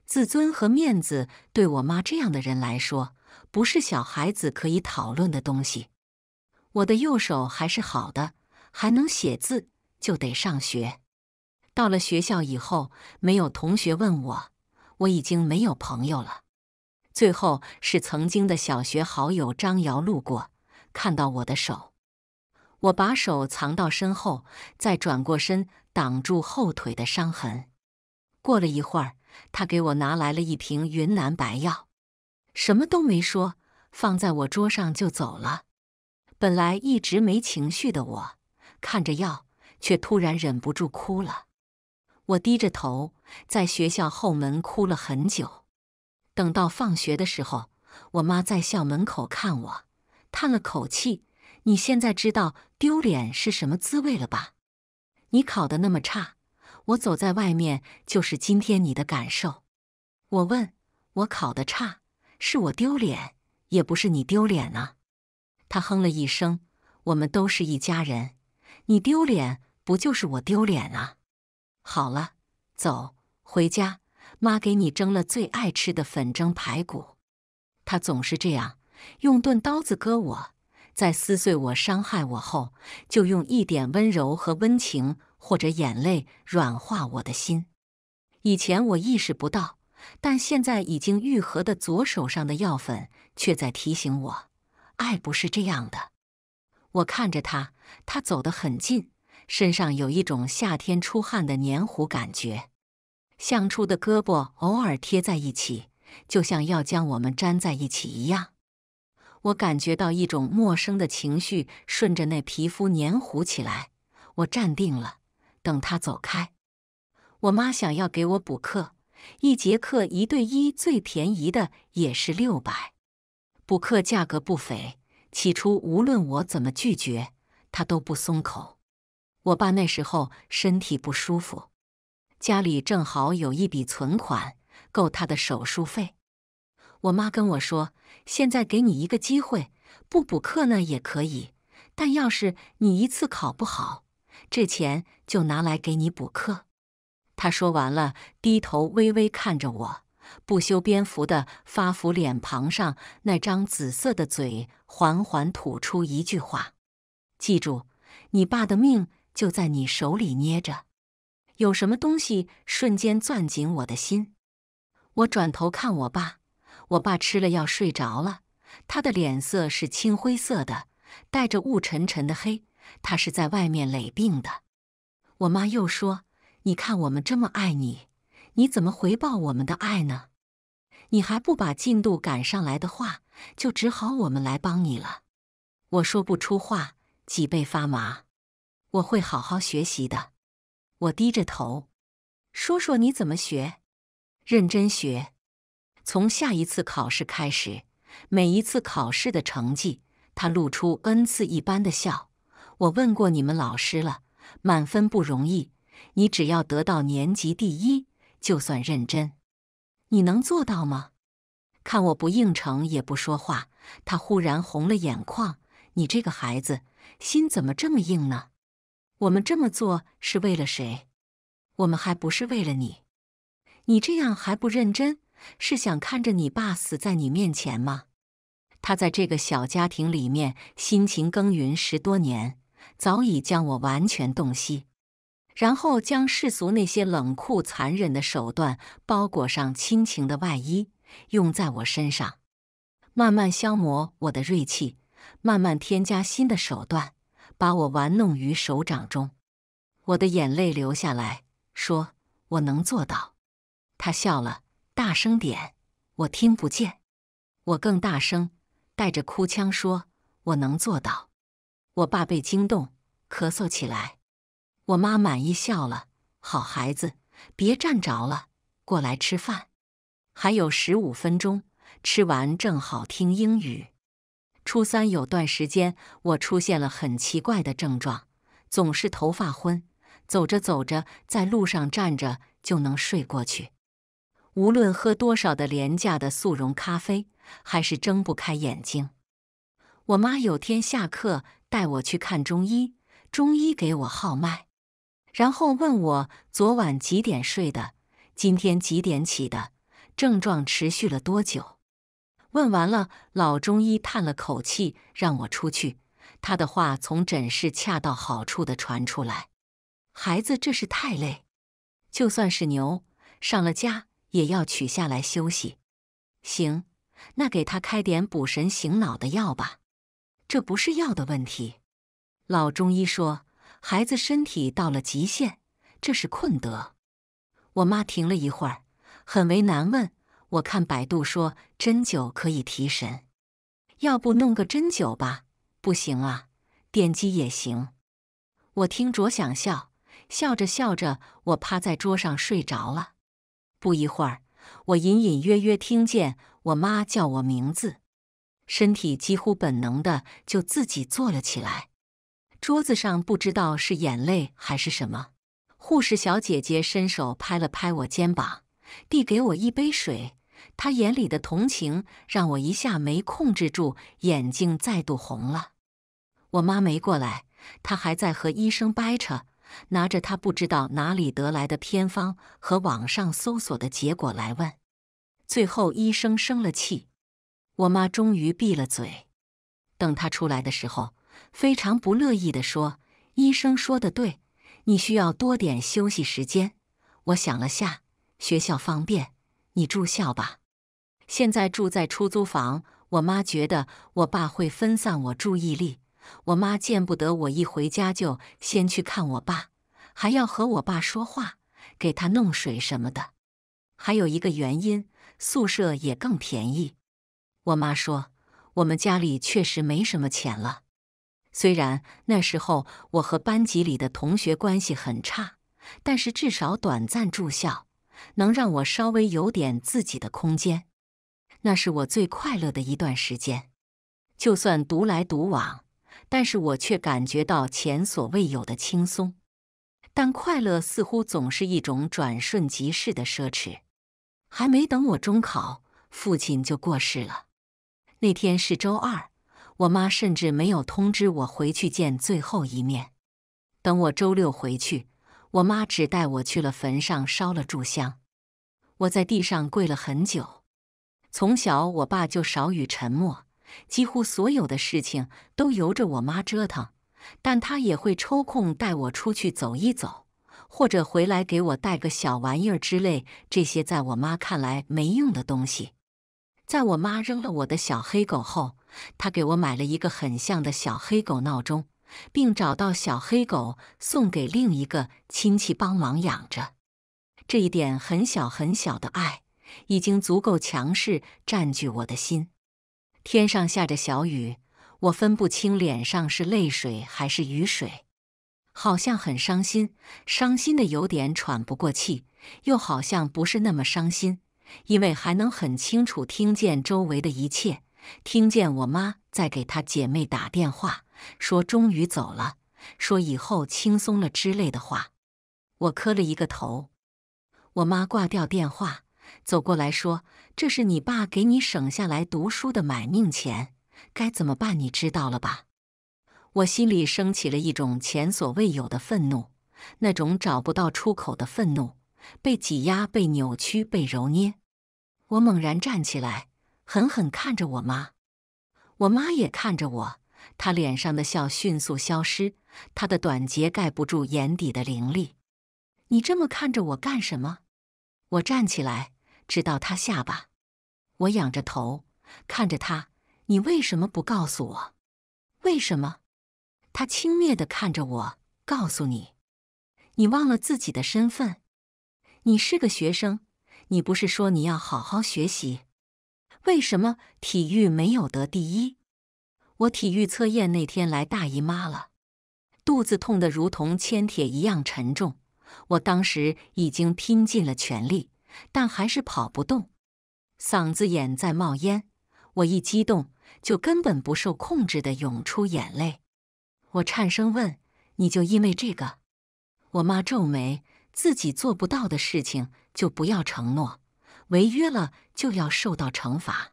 自尊和面子，对我妈这样的人来说，不是小孩子可以讨论的东西。我的右手还是好的，还能写字，就得上学。到了学校以后，没有同学问我，我已经没有朋友了。最后是曾经的小学好友张瑶路过，看到我的手。我把手藏到身后，再转过身挡住后腿的伤痕。过了一会儿，他给我拿来了一瓶云南白药，什么都没说，放在我桌上就走了。本来一直没情绪的我，看着药却突然忍不住哭了。我低着头在学校后门哭了很久。等到放学的时候，我妈在校门口看我，叹了口气：“你现在知道。”丢脸是什么滋味了吧？你考得那么差，我走在外面就是今天你的感受。我问，我考得差是我丢脸，也不是你丢脸呐。他哼了一声，我们都是一家人，你丢脸不就是我丢脸啊？好了，走回家，妈给你蒸了最爱吃的粉蒸排骨。他总是这样，用钝刀子割我。在撕碎我、伤害我后，就用一点温柔和温情，或者眼泪软化我的心。以前我意识不到，但现在已经愈合的左手上的药粉却在提醒我：爱不是这样的。我看着他，他走得很近，身上有一种夏天出汗的黏糊感觉。相出的胳膊偶尔贴在一起，就像要将我们粘在一起一样。我感觉到一种陌生的情绪顺着那皮肤黏糊起来。我站定了，等他走开。我妈想要给我补课，一节课一对一，最便宜的也是六百。补课价格不菲，起初无论我怎么拒绝，他都不松口。我爸那时候身体不舒服，家里正好有一笔存款，够他的手术费。我妈跟我说：“现在给你一个机会，不补课呢也可以，但要是你一次考不好，这钱就拿来给你补课。”她说完了，低头微微看着我，不修边幅的发福脸庞上那张紫色的嘴，缓缓吐出一句话：“记住，你爸的命就在你手里捏着。”有什么东西瞬间攥紧我的心？我转头看我爸。我爸吃了药睡着了，他的脸色是青灰色的，带着雾沉沉的黑。他是在外面累病的。我妈又说：“你看我们这么爱你，你怎么回报我们的爱呢？你还不把进度赶上来的话，就只好我们来帮你了。”我说不出话，脊背发麻。我会好好学习的。我低着头，说说你怎么学，认真学。从下一次考试开始，每一次考试的成绩，他露出恩赐一般的笑。我问过你们老师了，满分不容易，你只要得到年级第一就算认真。你能做到吗？看我不应承也不说话，他忽然红了眼眶。你这个孩子，心怎么这么硬呢？我们这么做是为了谁？我们还不是为了你？你这样还不认真？是想看着你爸死在你面前吗？他在这个小家庭里面辛勤耕耘十多年，早已将我完全洞悉，然后将世俗那些冷酷残忍的手段包裹上亲情的外衣，用在我身上，慢慢消磨我的锐气，慢慢添加新的手段，把我玩弄于手掌中。我的眼泪流下来，说：“我能做到。”他笑了。大声点，我听不见。我更大声，带着哭腔说：“我能做到。”我爸被惊动，咳嗽起来。我妈满意笑了：“好孩子，别站着了，过来吃饭。还有十五分钟，吃完正好听英语。”初三有段时间，我出现了很奇怪的症状，总是头发昏，走着走着，在路上站着就能睡过去。无论喝多少的廉价的速溶咖啡，还是睁不开眼睛。我妈有天下课带我去看中医，中医给我号脉，然后问我昨晚几点睡的，今天几点起的，症状持续了多久。问完了，老中医叹了口气，让我出去。他的话从诊室恰到好处的传出来：“孩子，这是太累，就算是牛上了家。”也要取下来休息，行，那给他开点补神醒脑的药吧。这不是药的问题。老中医说，孩子身体到了极限，这是困得。我妈停了一会儿，很为难，问：“我看百度说针灸可以提神，要不弄个针灸吧？”“不行啊，电击也行。”我听着想笑，笑着笑着，我趴在桌上睡着了。不一会儿，我隐隐约约听见我妈叫我名字，身体几乎本能的就自己坐了起来。桌子上不知道是眼泪还是什么，护士小姐姐伸手拍了拍我肩膀，递给我一杯水。她眼里的同情让我一下没控制住，眼睛再度红了。我妈没过来，她还在和医生掰扯。拿着他不知道哪里得来的偏方和网上搜索的结果来问，最后医生生了气，我妈终于闭了嘴。等他出来的时候，非常不乐意地说：“医生说的对，你需要多点休息时间。”我想了下，学校方便，你住校吧。现在住在出租房，我妈觉得我爸会分散我注意力。我妈见不得我一回家就先去看我爸，还要和我爸说话，给他弄水什么的。还有一个原因，宿舍也更便宜。我妈说，我们家里确实没什么钱了。虽然那时候我和班级里的同学关系很差，但是至少短暂住校能让我稍微有点自己的空间。那是我最快乐的一段时间，就算独来独往。但是我却感觉到前所未有的轻松，但快乐似乎总是一种转瞬即逝的奢侈。还没等我中考，父亲就过世了。那天是周二，我妈甚至没有通知我回去见最后一面。等我周六回去，我妈只带我去了坟上烧了炷香。我在地上跪了很久。从小，我爸就少与沉默。几乎所有的事情都由着我妈折腾，但她也会抽空带我出去走一走，或者回来给我带个小玩意儿之类。这些在我妈看来没用的东西，在我妈扔了我的小黑狗后，她给我买了一个很像的小黑狗闹钟，并找到小黑狗送给另一个亲戚帮忙养着。这一点很小很小的爱，已经足够强势占据我的心。天上下着小雨，我分不清脸上是泪水还是雨水，好像很伤心，伤心的有点喘不过气，又好像不是那么伤心，因为还能很清楚听见周围的一切，听见我妈在给她姐妹打电话，说终于走了，说以后轻松了之类的话。我磕了一个头，我妈挂掉电话，走过来说。这是你爸给你省下来读书的买命钱，该怎么办？你知道了吧？我心里升起了一种前所未有的愤怒，那种找不到出口的愤怒，被挤压、被扭曲、被揉捏。我猛然站起来，狠狠看着我妈。我妈也看着我，她脸上的笑迅速消失，她的短睫盖不住眼底的凌厉。你这么看着我干什么？我站起来。直到他下巴。我仰着头看着他。你为什么不告诉我？为什么？他轻蔑的看着我，告诉你，你忘了自己的身份，你是个学生。你不是说你要好好学习？为什么体育没有得第一？我体育测验那天来大姨妈了，肚子痛得如同铅铁一样沉重。我当时已经拼尽了全力。但还是跑不动，嗓子眼在冒烟。我一激动，就根本不受控制的涌出眼泪。我颤声问：“你就因为这个？”我妈皱眉：“自己做不到的事情就不要承诺，违约了就要受到惩罚。”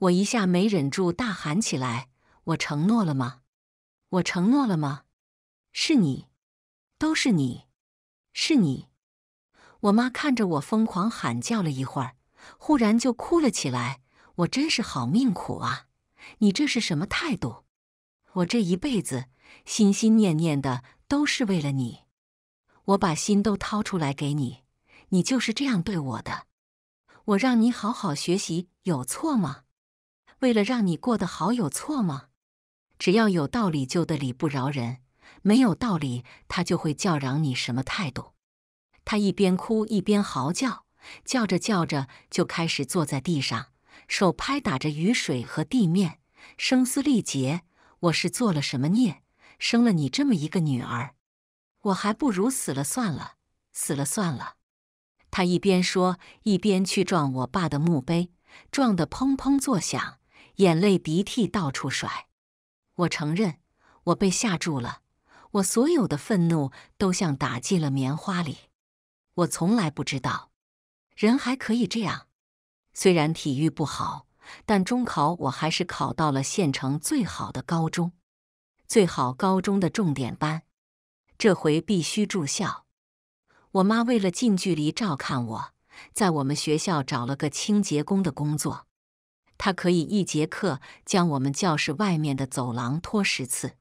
我一下没忍住，大喊起来：“我承诺了吗？我承诺了吗？是你，都是你，是你！”我妈看着我疯狂喊叫了一会儿，忽然就哭了起来。我真是好命苦啊！你这是什么态度？我这一辈子心心念念的都是为了你，我把心都掏出来给你，你就是这样对我的？我让你好好学习有错吗？为了让你过得好有错吗？只要有道理就得理不饶人，没有道理他就会叫嚷你什么态度？他一边哭一边嚎叫，叫着叫着就开始坐在地上，手拍打着雨水和地面，声嘶力竭：“我是做了什么孽，生了你这么一个女儿，我还不如死了算了，死了算了。”他一边说，一边去撞我爸的墓碑，撞得砰砰作响，眼泪鼻涕到处甩。我承认，我被吓住了，我所有的愤怒都像打进了棉花里。我从来不知道，人还可以这样。虽然体育不好，但中考我还是考到了县城最好的高中，最好高中的重点班。这回必须住校。我妈为了近距离照看我，在我们学校找了个清洁工的工作。她可以一节课将我们教室外面的走廊拖十次，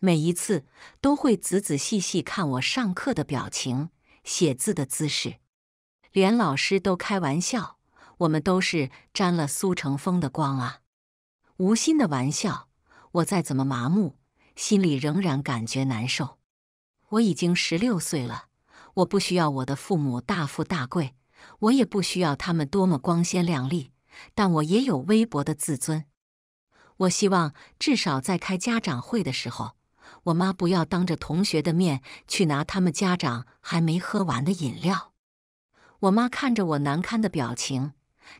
每一次都会仔仔细细看我上课的表情。写字的姿势，连老师都开玩笑，我们都是沾了苏成峰的光啊！无心的玩笑，我再怎么麻木，心里仍然感觉难受。我已经十六岁了，我不需要我的父母大富大贵，我也不需要他们多么光鲜亮丽，但我也有微薄的自尊。我希望至少在开家长会的时候。我妈不要当着同学的面去拿他们家长还没喝完的饮料。我妈看着我难堪的表情，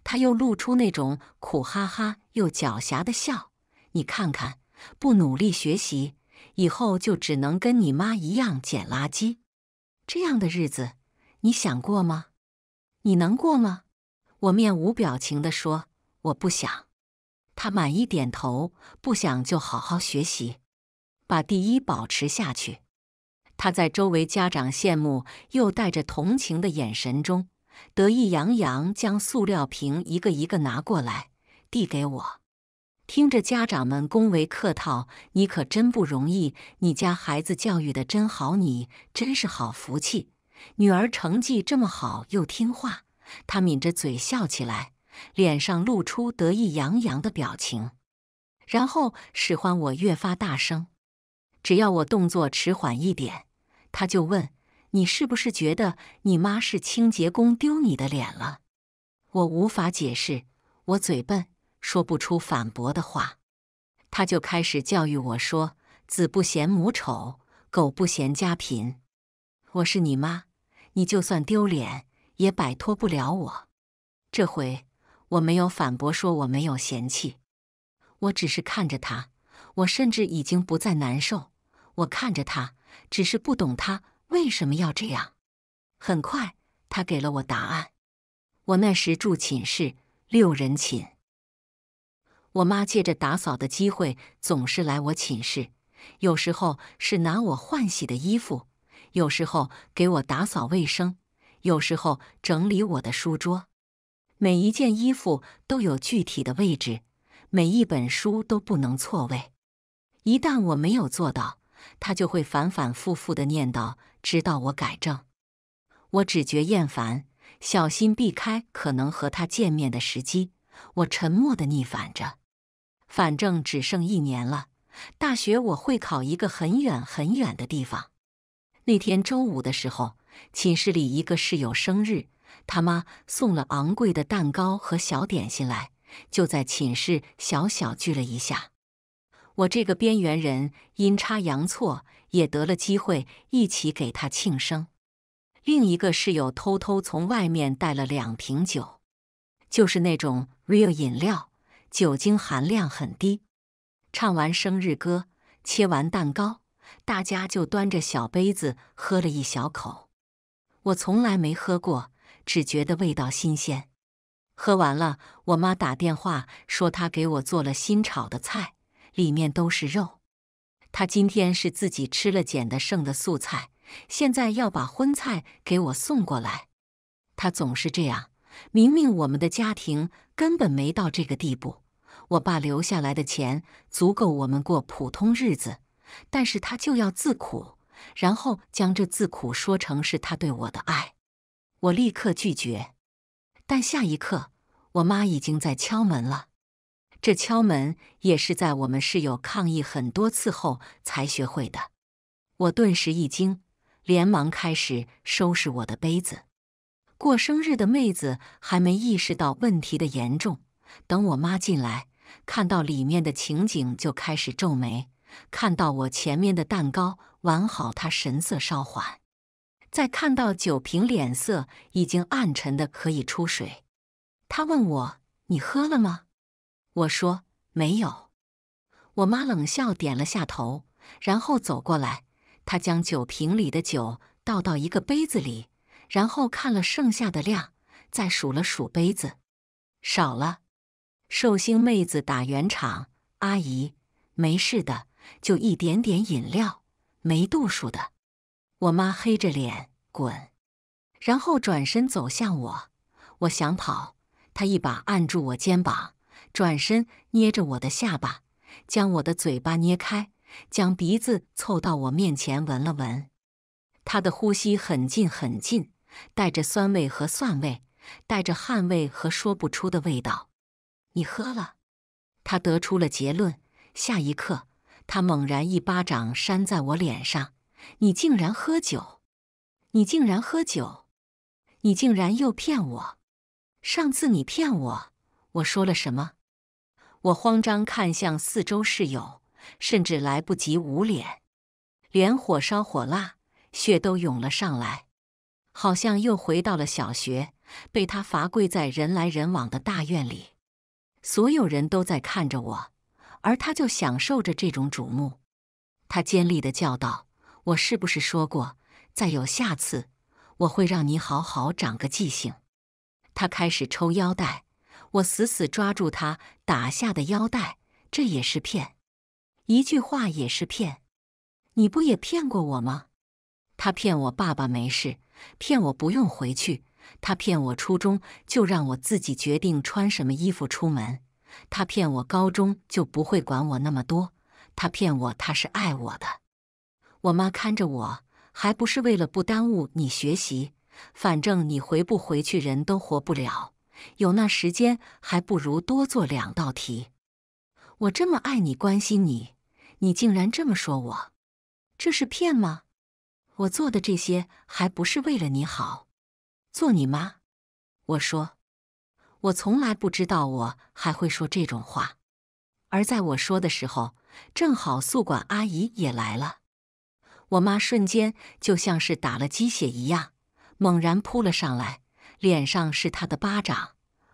她又露出那种苦哈哈又狡黠的笑。你看看，不努力学习，以后就只能跟你妈一样捡垃圾。这样的日子，你想过吗？你能过吗？我面无表情的说：“我不想。”她满意点头：“不想就好好学习。”把第一保持下去。他在周围家长羡慕又带着同情的眼神中，得意洋洋将塑料瓶一个一个拿过来递给我。听着家长们恭维客套：“你可真不容易，你家孩子教育的真好，你真是好福气，女儿成绩这么好又听话。”他抿着嘴笑起来，脸上露出得意洋洋的表情，然后使唤我越发大声。只要我动作迟缓一点，他就问：“你是不是觉得你妈是清洁工丢你的脸了？”我无法解释，我嘴笨，说不出反驳的话。他就开始教育我说：“子不嫌母丑，狗不嫌家贫。我是你妈，你就算丢脸也摆脱不了我。”这回我没有反驳，说我没有嫌弃，我只是看着他，我甚至已经不再难受。我看着他，只是不懂他为什么要这样。很快，他给了我答案。我那时住寝室，六人寝。我妈借着打扫的机会，总是来我寝室。有时候是拿我换洗的衣服，有时候给我打扫卫生，有时候整理我的书桌。每一件衣服都有具体的位置，每一本书都不能错位。一旦我没有做到，他就会反反复复的念叨，直到我改正。我只觉厌烦，小心避开可能和他见面的时机。我沉默的逆反着，反正只剩一年了，大学我会考一个很远很远的地方。那天周五的时候，寝室里一个室友生日，他妈送了昂贵的蛋糕和小点心来，就在寝室小小聚了一下。我这个边缘人，阴差阳错也得了机会一起给他庆生。另一个室友偷偷从外面带了两瓶酒，就是那种 real 饮料，酒精含量很低。唱完生日歌，切完蛋糕，大家就端着小杯子喝了一小口。我从来没喝过，只觉得味道新鲜。喝完了，我妈打电话说她给我做了新炒的菜。里面都是肉，他今天是自己吃了捡的剩的素菜，现在要把荤菜给我送过来。他总是这样，明明我们的家庭根本没到这个地步，我爸留下来的钱足够我们过普通日子，但是他就要自苦，然后将这自苦说成是他对我的爱。我立刻拒绝，但下一刻，我妈已经在敲门了。这敲门也是在我们室友抗议很多次后才学会的。我顿时一惊，连忙开始收拾我的杯子。过生日的妹子还没意识到问题的严重，等我妈进来，看到里面的情景，就开始皱眉。看到我前面的蛋糕完好，她神色稍缓。再看到酒瓶，脸色已经暗沉的可以出水。她问我：“你喝了吗？”我说没有，我妈冷笑，点了下头，然后走过来。她将酒瓶里的酒倒到一个杯子里，然后看了剩下的量，再数了数杯子，少了。寿星妹子打圆场：“阿姨，没事的，就一点点饮料，没度数的。”我妈黑着脸滚，然后转身走向我。我想跑，她一把按住我肩膀。转身捏着我的下巴，将我的嘴巴捏开，将鼻子凑到我面前闻了闻。他的呼吸很近很近，带着酸味和蒜味，带着汗味和说不出的味道。你喝了，他得出了结论。下一刻，他猛然一巴掌扇在我脸上：“你竟然喝酒！你竟然喝酒！你竟然又骗我！上次你骗我，我说了什么？”我慌张看向四周室友，甚至来不及捂脸，脸火烧火辣，血都涌了上来，好像又回到了小学，被他罚跪在人来人往的大院里，所有人都在看着我，而他就享受着这种瞩目。他尖利的叫道：“我是不是说过，再有下次，我会让你好好长个记性？”他开始抽腰带。我死死抓住他打下的腰带，这也是骗，一句话也是骗。你不也骗过我吗？他骗我爸爸没事，骗我不用回去。他骗我初中就让我自己决定穿什么衣服出门。他骗我高中就不会管我那么多。他骗我他是爱我的。我妈看着我，还不是为了不耽误你学习？反正你回不回去，人都活不了。有那时间，还不如多做两道题。我这么爱你，关心你，你竟然这么说我，这是骗吗？我做的这些还不是为了你好？做你妈？我说，我从来不知道我还会说这种话。而在我说的时候，正好宿管阿姨也来了，我妈瞬间就像是打了鸡血一样，猛然扑了上来。脸上是他的巴掌，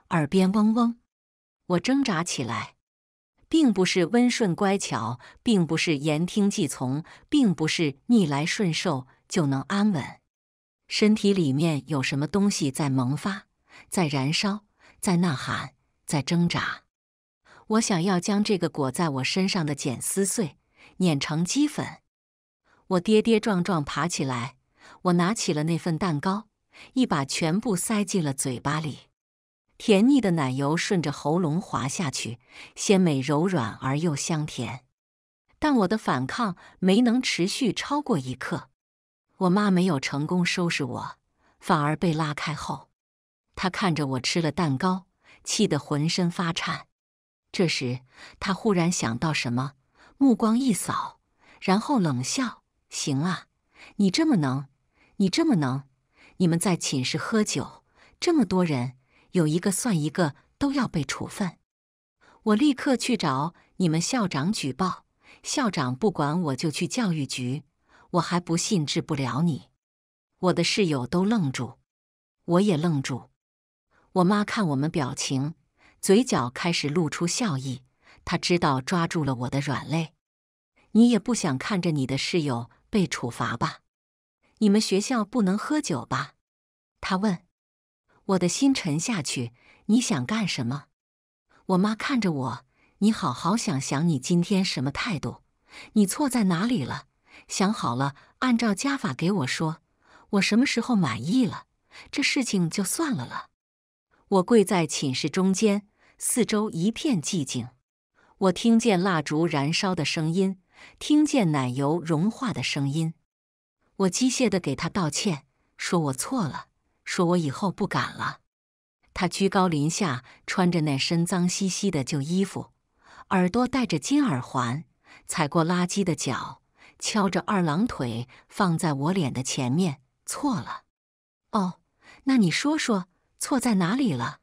耳边嗡嗡。我挣扎起来，并不是温顺乖巧，并不是言听计从，并不是逆来顺受就能安稳。身体里面有什么东西在萌发，在燃烧，在呐喊，在挣扎。我想要将这个裹在我身上的茧撕碎，碾成齑粉。我跌跌撞撞爬起来，我拿起了那份蛋糕。一把全部塞进了嘴巴里，甜腻的奶油顺着喉咙滑下去，鲜美柔软而又香甜。但我的反抗没能持续超过一刻，我妈没有成功收拾我，反而被拉开后，她看着我吃了蛋糕，气得浑身发颤。这时她忽然想到什么，目光一扫，然后冷笑：“行啊，你这么能，你这么能。”你们在寝室喝酒，这么多人，有一个算一个都要被处分。我立刻去找你们校长举报，校长不管我就去教育局，我还不信治不了你。我的室友都愣住，我也愣住。我妈看我们表情，嘴角开始露出笑意，她知道抓住了我的软肋。你也不想看着你的室友被处罚吧？你们学校不能喝酒吧？他问。我的心沉下去。你想干什么？我妈看着我。你好好想想，你今天什么态度？你错在哪里了？想好了，按照加法给我说。我什么时候满意了，这事情就算了了。我跪在寝室中间，四周一片寂静。我听见蜡烛燃烧的声音，听见奶油融化的声音。我机械地给他道歉，说我错了，说我以后不敢了。他居高临下，穿着那身脏兮兮的旧衣服，耳朵戴着金耳环，踩过垃圾的脚，敲着二郎腿，放在我脸的前面。错了。哦，那你说说错在哪里了？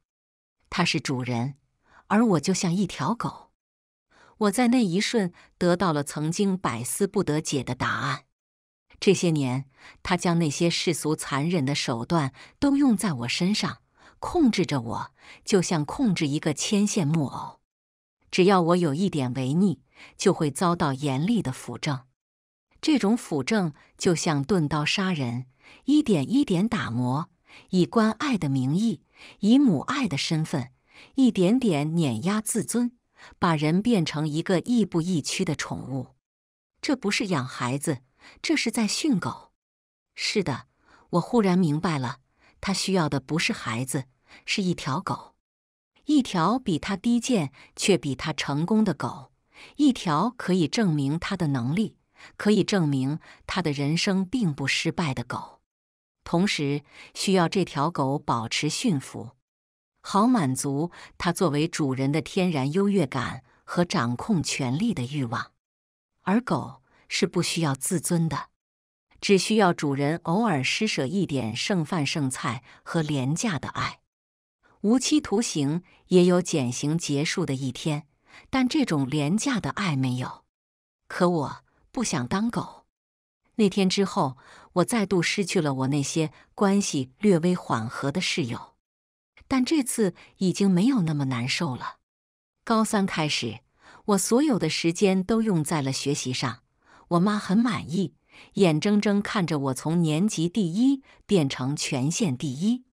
他是主人，而我就像一条狗。我在那一瞬得到了曾经百思不得解的答案。这些年，他将那些世俗残忍的手段都用在我身上，控制着我，就像控制一个牵线木偶。只要我有一点违逆，就会遭到严厉的辅正。这种辅正就像钝刀杀人，一点一点打磨，以关爱的名义，以母爱的身份，一点点碾压自尊，把人变成一个亦步亦趋的宠物。这不是养孩子。这是在训狗。是的，我忽然明白了，他需要的不是孩子，是一条狗，一条比他低贱却比他成功的狗，一条可以证明他的能力，可以证明他的人生并不失败的狗。同时，需要这条狗保持驯服，好满足他作为主人的天然优越感和掌控权力的欲望，而狗。是不需要自尊的，只需要主人偶尔施舍一点剩饭剩菜和廉价的爱。无期徒刑也有减刑结束的一天，但这种廉价的爱没有。可我不想当狗。那天之后，我再度失去了我那些关系略微缓和的室友，但这次已经没有那么难受了。高三开始，我所有的时间都用在了学习上。我妈很满意，眼睁睁看着我从年级第一变成全县第一，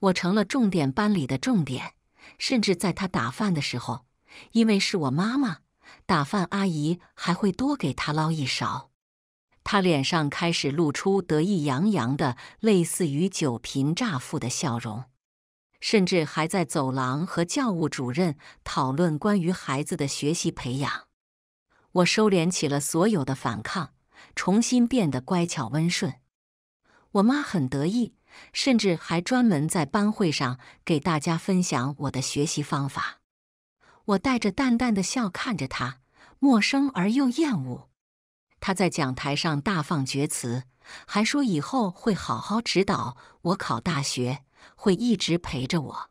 我成了重点班里的重点，甚至在她打饭的时候，因为是我妈妈，打饭阿姨还会多给她捞一勺。她脸上开始露出得意洋洋的、类似于酒瓶乍富的笑容，甚至还在走廊和教务主任讨论关于孩子的学习培养。我收敛起了所有的反抗，重新变得乖巧温顺。我妈很得意，甚至还专门在班会上给大家分享我的学习方法。我带着淡淡的笑看着她，陌生而又厌恶。她在讲台上大放厥词，还说以后会好好指导我考大学，会一直陪着我。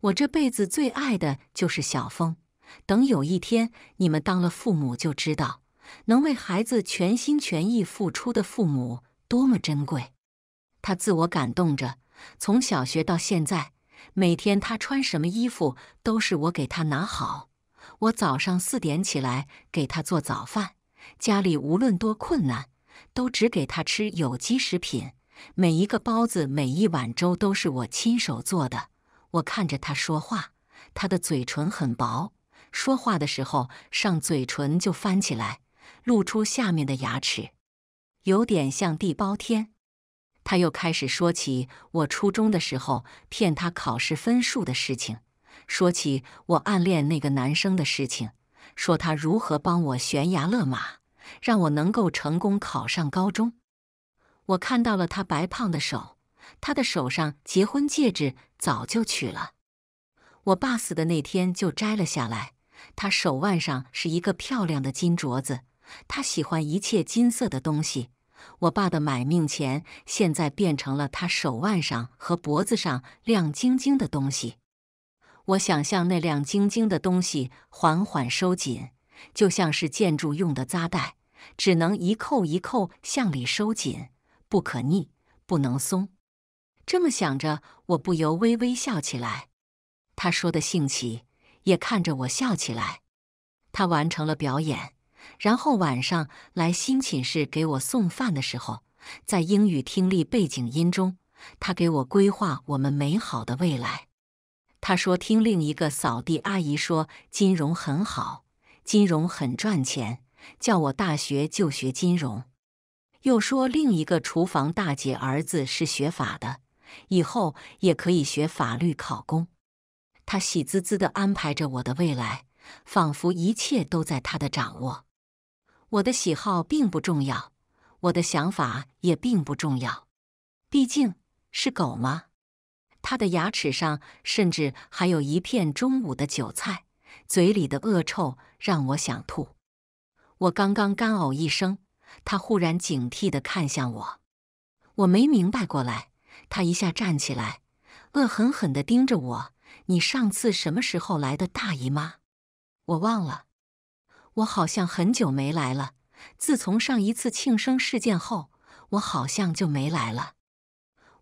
我这辈子最爱的就是小峰。等有一天你们当了父母，就知道能为孩子全心全意付出的父母多么珍贵。他自我感动着，从小学到现在，每天他穿什么衣服都是我给他拿好。我早上四点起来给他做早饭，家里无论多困难，都只给他吃有机食品。每一个包子，每一碗粥都是我亲手做的。我看着他说话，他的嘴唇很薄。说话的时候，上嘴唇就翻起来，露出下面的牙齿，有点像地包天。他又开始说起我初中的时候骗他考试分数的事情，说起我暗恋那个男生的事情，说他如何帮我悬崖勒马，让我能够成功考上高中。我看到了他白胖的手，他的手上结婚戒指早就取了，我爸死的那天就摘了下来。他手腕上是一个漂亮的金镯子，他喜欢一切金色的东西。我爸的买命钱现在变成了他手腕上和脖子上亮晶晶的东西。我想象那亮晶晶的东西缓缓收紧，就像是建筑用的扎带，只能一扣一扣向里收紧，不可逆，不能松。这么想着，我不由微微笑起来。他说的兴起。也看着我笑起来。他完成了表演，然后晚上来新寝室给我送饭的时候，在英语听力背景音中，他给我规划我们美好的未来。他说：“听另一个扫地阿姨说金融很好，金融很赚钱，叫我大学就学金融。”又说另一个厨房大姐儿子是学法的，以后也可以学法律考公。他喜滋滋地安排着我的未来，仿佛一切都在他的掌握。我的喜好并不重要，我的想法也并不重要。毕竟是狗吗？他的牙齿上甚至还有一片中午的韭菜，嘴里的恶臭让我想吐。我刚刚干呕一声，他忽然警惕地看向我，我没明白过来，他一下站起来，恶狠狠地盯着我。你上次什么时候来的大姨妈？我忘了，我好像很久没来了。自从上一次庆生事件后，我好像就没来了。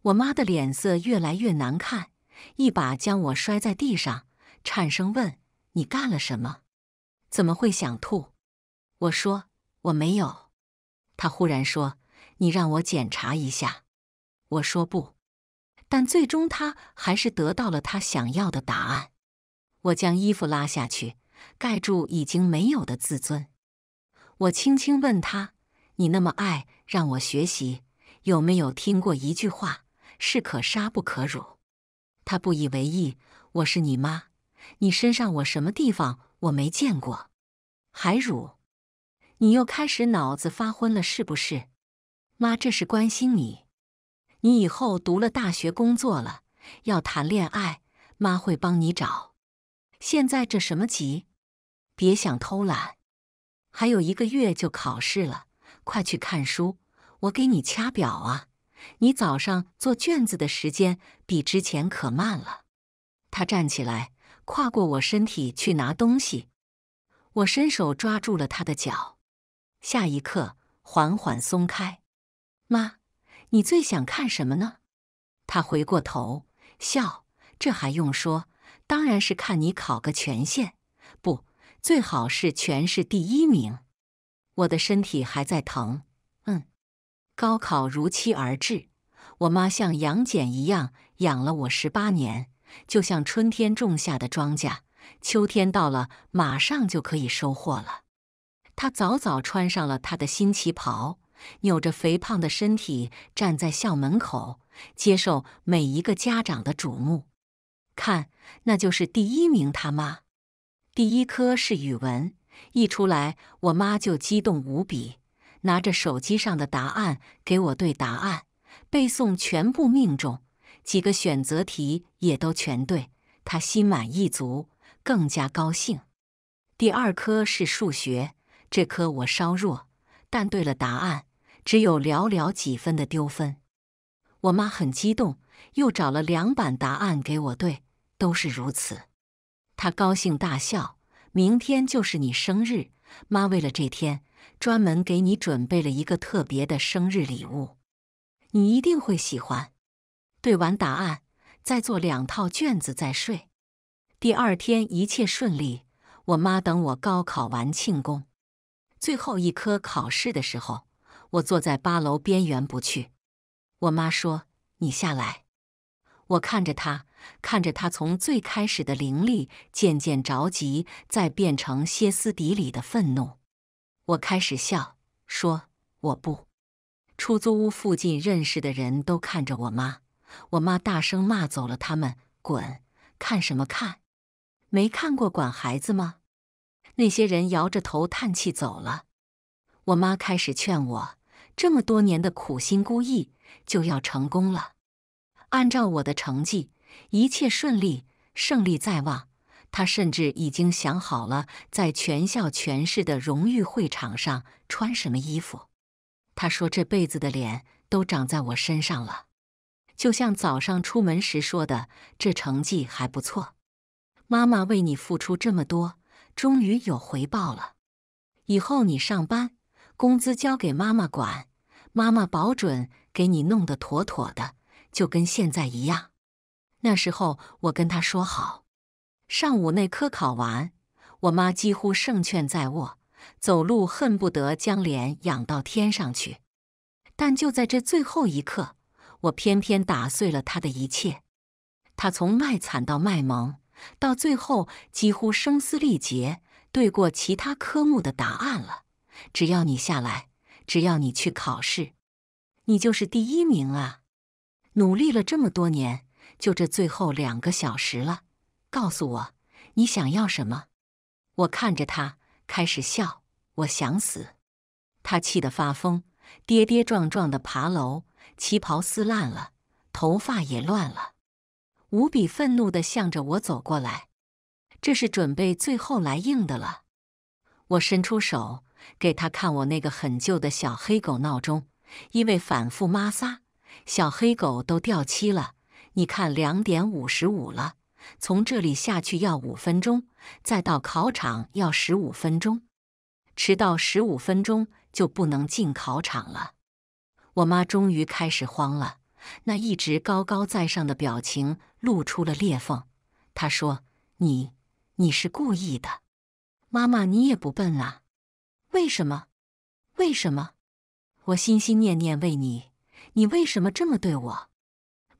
我妈的脸色越来越难看，一把将我摔在地上，颤声问：“你干了什么？怎么会想吐？”我说：“我没有。”她忽然说：“你让我检查一下。”我说：“不。”但最终，他还是得到了他想要的答案。我将衣服拉下去，盖住已经没有的自尊。我轻轻问他：“你那么爱让我学习，有没有听过一句话？士可杀不可辱。”他不以为意：“我是你妈，你身上我什么地方我没见过？还辱？你又开始脑子发昏了是不是？妈，这是关心你。”你以后读了大学，工作了，要谈恋爱，妈会帮你找。现在这什么急？别想偷懒。还有一个月就考试了，快去看书，我给你掐表啊！你早上做卷子的时间比之前可慢了。他站起来，跨过我身体去拿东西，我伸手抓住了他的脚，下一刻缓缓松开。妈。你最想看什么呢？他回过头笑：“这还用说？当然是看你考个全县，不，最好是全市第一名。”我的身体还在疼，嗯。高考如期而至，我妈像杨戬一样养了我十八年，就像春天种下的庄稼，秋天到了，马上就可以收获了。她早早穿上了她的新旗袍。扭着肥胖的身体站在校门口，接受每一个家长的瞩目。看，那就是第一名他妈。第一科是语文，一出来，我妈就激动无比，拿着手机上的答案给我对答案，背诵全部命中，几个选择题也都全对，她心满意足，更加高兴。第二科是数学，这科我稍弱。但对了，答案只有寥寥几分的丢分。我妈很激动，又找了两版答案给我对，都是如此。她高兴大笑：“明天就是你生日，妈为了这天专门给你准备了一个特别的生日礼物，你一定会喜欢。”对完答案，再做两套卷子再睡。第二天一切顺利，我妈等我高考完庆功。最后一科考试的时候，我坐在八楼边缘不去。我妈说：“你下来。”我看着她，看着她从最开始的凌厉，渐渐着急，再变成歇斯底里的愤怒。我开始笑，说：“我不。”出租屋附近认识的人都看着我妈，我妈大声骂走了他们：“滚！看什么看？没看过管孩子吗？”那些人摇着头叹气走了。我妈开始劝我，这么多年的苦心孤诣就要成功了。按照我的成绩，一切顺利，胜利在望。她甚至已经想好了在全校全市的荣誉会场上穿什么衣服。她说：“这辈子的脸都长在我身上了。”就像早上出门时说的：“这成绩还不错。”妈妈为你付出这么多。终于有回报了，以后你上班，工资交给妈妈管，妈妈保准给你弄得妥妥的，就跟现在一样。那时候我跟他说好，上午那科考完，我妈几乎胜券在握，走路恨不得将脸仰到天上去。但就在这最后一刻，我偏偏打碎了她的一切。她从卖惨到卖萌。到最后，几乎声嘶力竭，对过其他科目的答案了。只要你下来，只要你去考试，你就是第一名啊！努力了这么多年，就这最后两个小时了。告诉我，你想要什么？我看着他，开始笑。我想死。他气得发疯，跌跌撞撞地爬楼，旗袍撕烂了，头发也乱了。无比愤怒的向着我走过来，这是准备最后来硬的了。我伸出手给他看我那个很旧的小黑狗闹钟，因为反复抹撒，小黑狗都掉漆了。你看，两点五十五了，从这里下去要五分钟，再到考场要十五分钟，迟到十五分钟就不能进考场了。我妈终于开始慌了，那一直高高在上的表情。露出了裂缝，他说：“你，你是故意的，妈妈，你也不笨啊，为什么？为什么？我心心念念为你，你为什么这么对我？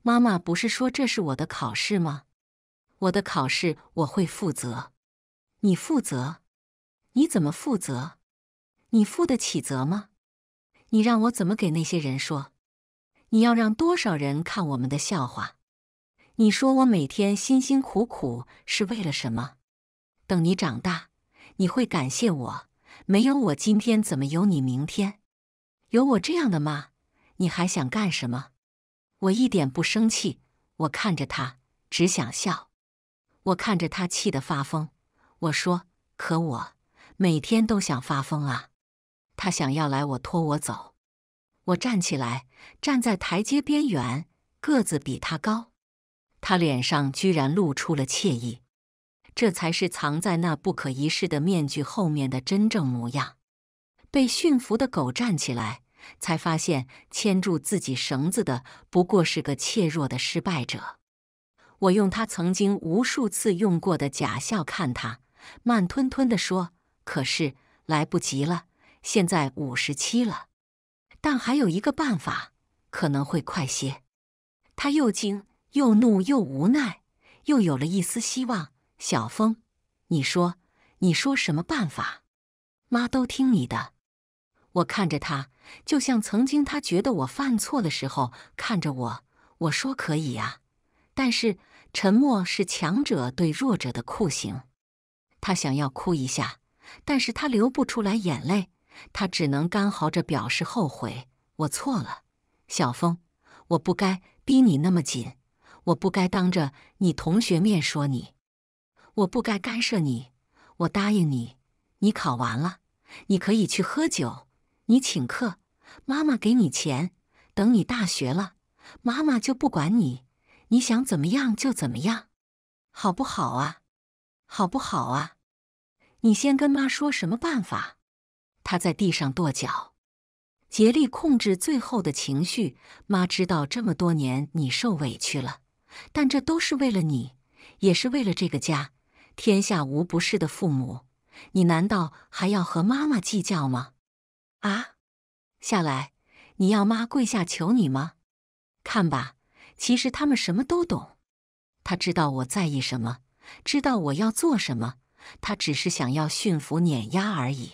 妈妈不是说这是我的考试吗？我的考试我会负责，你负责？你怎么负责？你负得起责吗？你让我怎么给那些人说？你要让多少人看我们的笑话？”你说我每天辛辛苦苦是为了什么？等你长大，你会感谢我。没有我，今天怎么有你？明天有我这样的妈，你还想干什么？我一点不生气，我看着他只想笑。我看着他气得发疯，我说：“可我每天都想发疯啊！”他想要来，我拖我走。我站起来，站在台阶边缘，个子比他高。他脸上居然露出了惬意，这才是藏在那不可一世的面具后面的真正模样。被驯服的狗站起来，才发现牵住自己绳子的不过是个怯弱的失败者。我用他曾经无数次用过的假笑看他，慢吞吞地说：“可是来不及了，现在五十七了。但还有一个办法，可能会快些。”他又惊。又怒又无奈，又有了一丝希望。小峰，你说，你说什么办法？妈都听你的。我看着他，就像曾经他觉得我犯错的时候看着我。我说可以啊，但是沉默是强者对弱者的酷刑。他想要哭一下，但是他流不出来眼泪，他只能干嚎着表示后悔。我错了，小峰，我不该逼你那么紧。我不该当着你同学面说你，我不该干涉你。我答应你，你考完了，你可以去喝酒，你请客，妈妈给你钱。等你大学了，妈妈就不管你，你想怎么样就怎么样，好不好啊？好不好啊？你先跟妈说什么办法？他在地上跺脚，竭力控制最后的情绪。妈知道这么多年你受委屈了。但这都是为了你，也是为了这个家。天下无不是的父母，你难道还要和妈妈计较吗？啊！下来，你要妈跪下求你吗？看吧，其实他们什么都懂。他知道我在意什么，知道我要做什么。他只是想要驯服、碾压而已。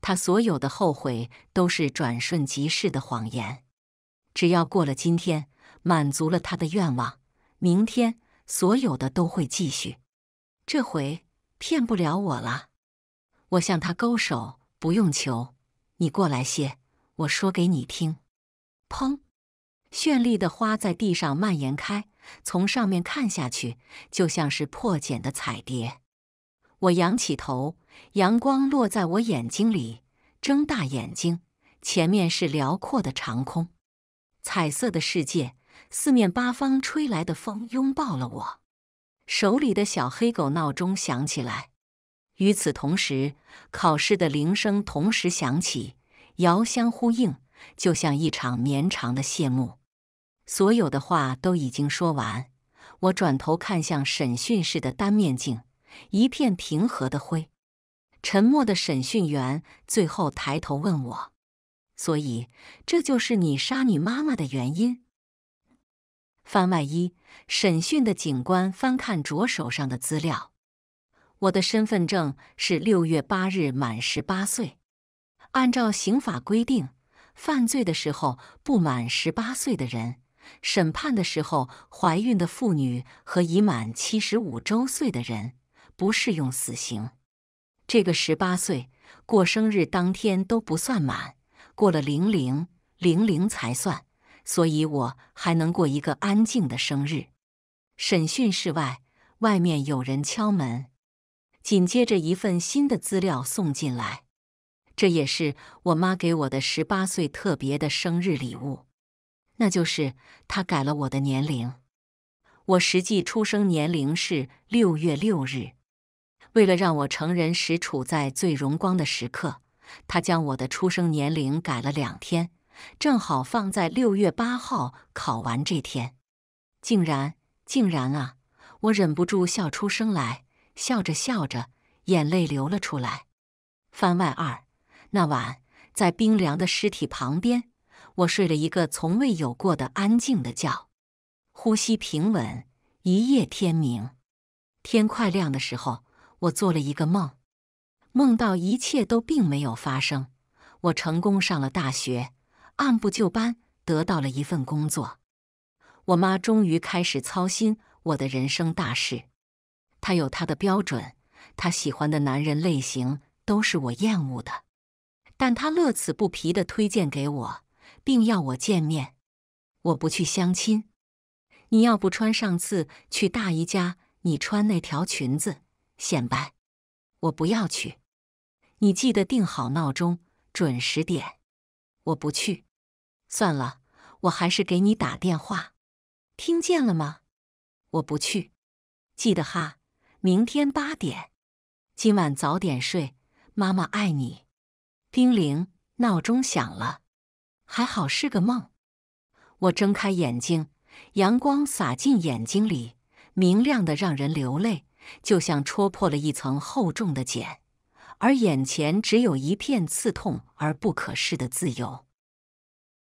他所有的后悔都是转瞬即逝的谎言。只要过了今天，满足了他的愿望。明天所有的都会继续，这回骗不了我了。我向他勾手，不用求，你过来些，我说给你听。砰！绚丽的花在地上蔓延开，从上面看下去，就像是破茧的彩蝶。我仰起头，阳光落在我眼睛里，睁大眼睛，前面是辽阔的长空，彩色的世界。四面八方吹来的风拥抱了我，手里的小黑狗闹钟响起来，与此同时，考试的铃声同时响起，遥相呼应，就像一场绵长的谢幕。所有的话都已经说完，我转头看向审讯室的单面镜，一片平和的灰。沉默的审讯员最后抬头问我：“所以，这就是你杀你妈妈的原因？”番外一，审讯的警官翻看着手上的资料。我的身份证是六月八日满十八岁。按照刑法规定，犯罪的时候不满十八岁的人，审判的时候怀孕的妇女和已满七十五周岁的人不适用死刑。这个十八岁过生日当天都不算满，过了零零零零才算。所以我还能过一个安静的生日。审讯室外，外面有人敲门，紧接着一份新的资料送进来。这也是我妈给我的十八岁特别的生日礼物，那就是她改了我的年龄。我实际出生年龄是六月六日，为了让我成人时处在最荣光的时刻，她将我的出生年龄改了两天。正好放在六月八号考完这天，竟然竟然啊！我忍不住笑出声来，笑着笑着，眼泪流了出来。番外二那晚，在冰凉的尸体旁边，我睡了一个从未有过的安静的觉，呼吸平稳，一夜天明。天快亮的时候，我做了一个梦，梦到一切都并没有发生，我成功上了大学。按部就班得到了一份工作，我妈终于开始操心我的人生大事。她有她的标准，她喜欢的男人类型都是我厌恶的，但她乐此不疲地推荐给我，并要我见面。我不去相亲。你要不穿上次去大姨家你穿那条裙子显摆，我不要去。你记得定好闹钟，准时点。我不去。算了，我还是给你打电话，听见了吗？我不去，记得哈，明天八点。今晚早点睡，妈妈爱你。冰凌，闹钟响了，还好是个梦。我睁开眼睛，阳光洒进眼睛里，明亮的让人流泪，就像戳破了一层厚重的茧，而眼前只有一片刺痛而不可视的自由。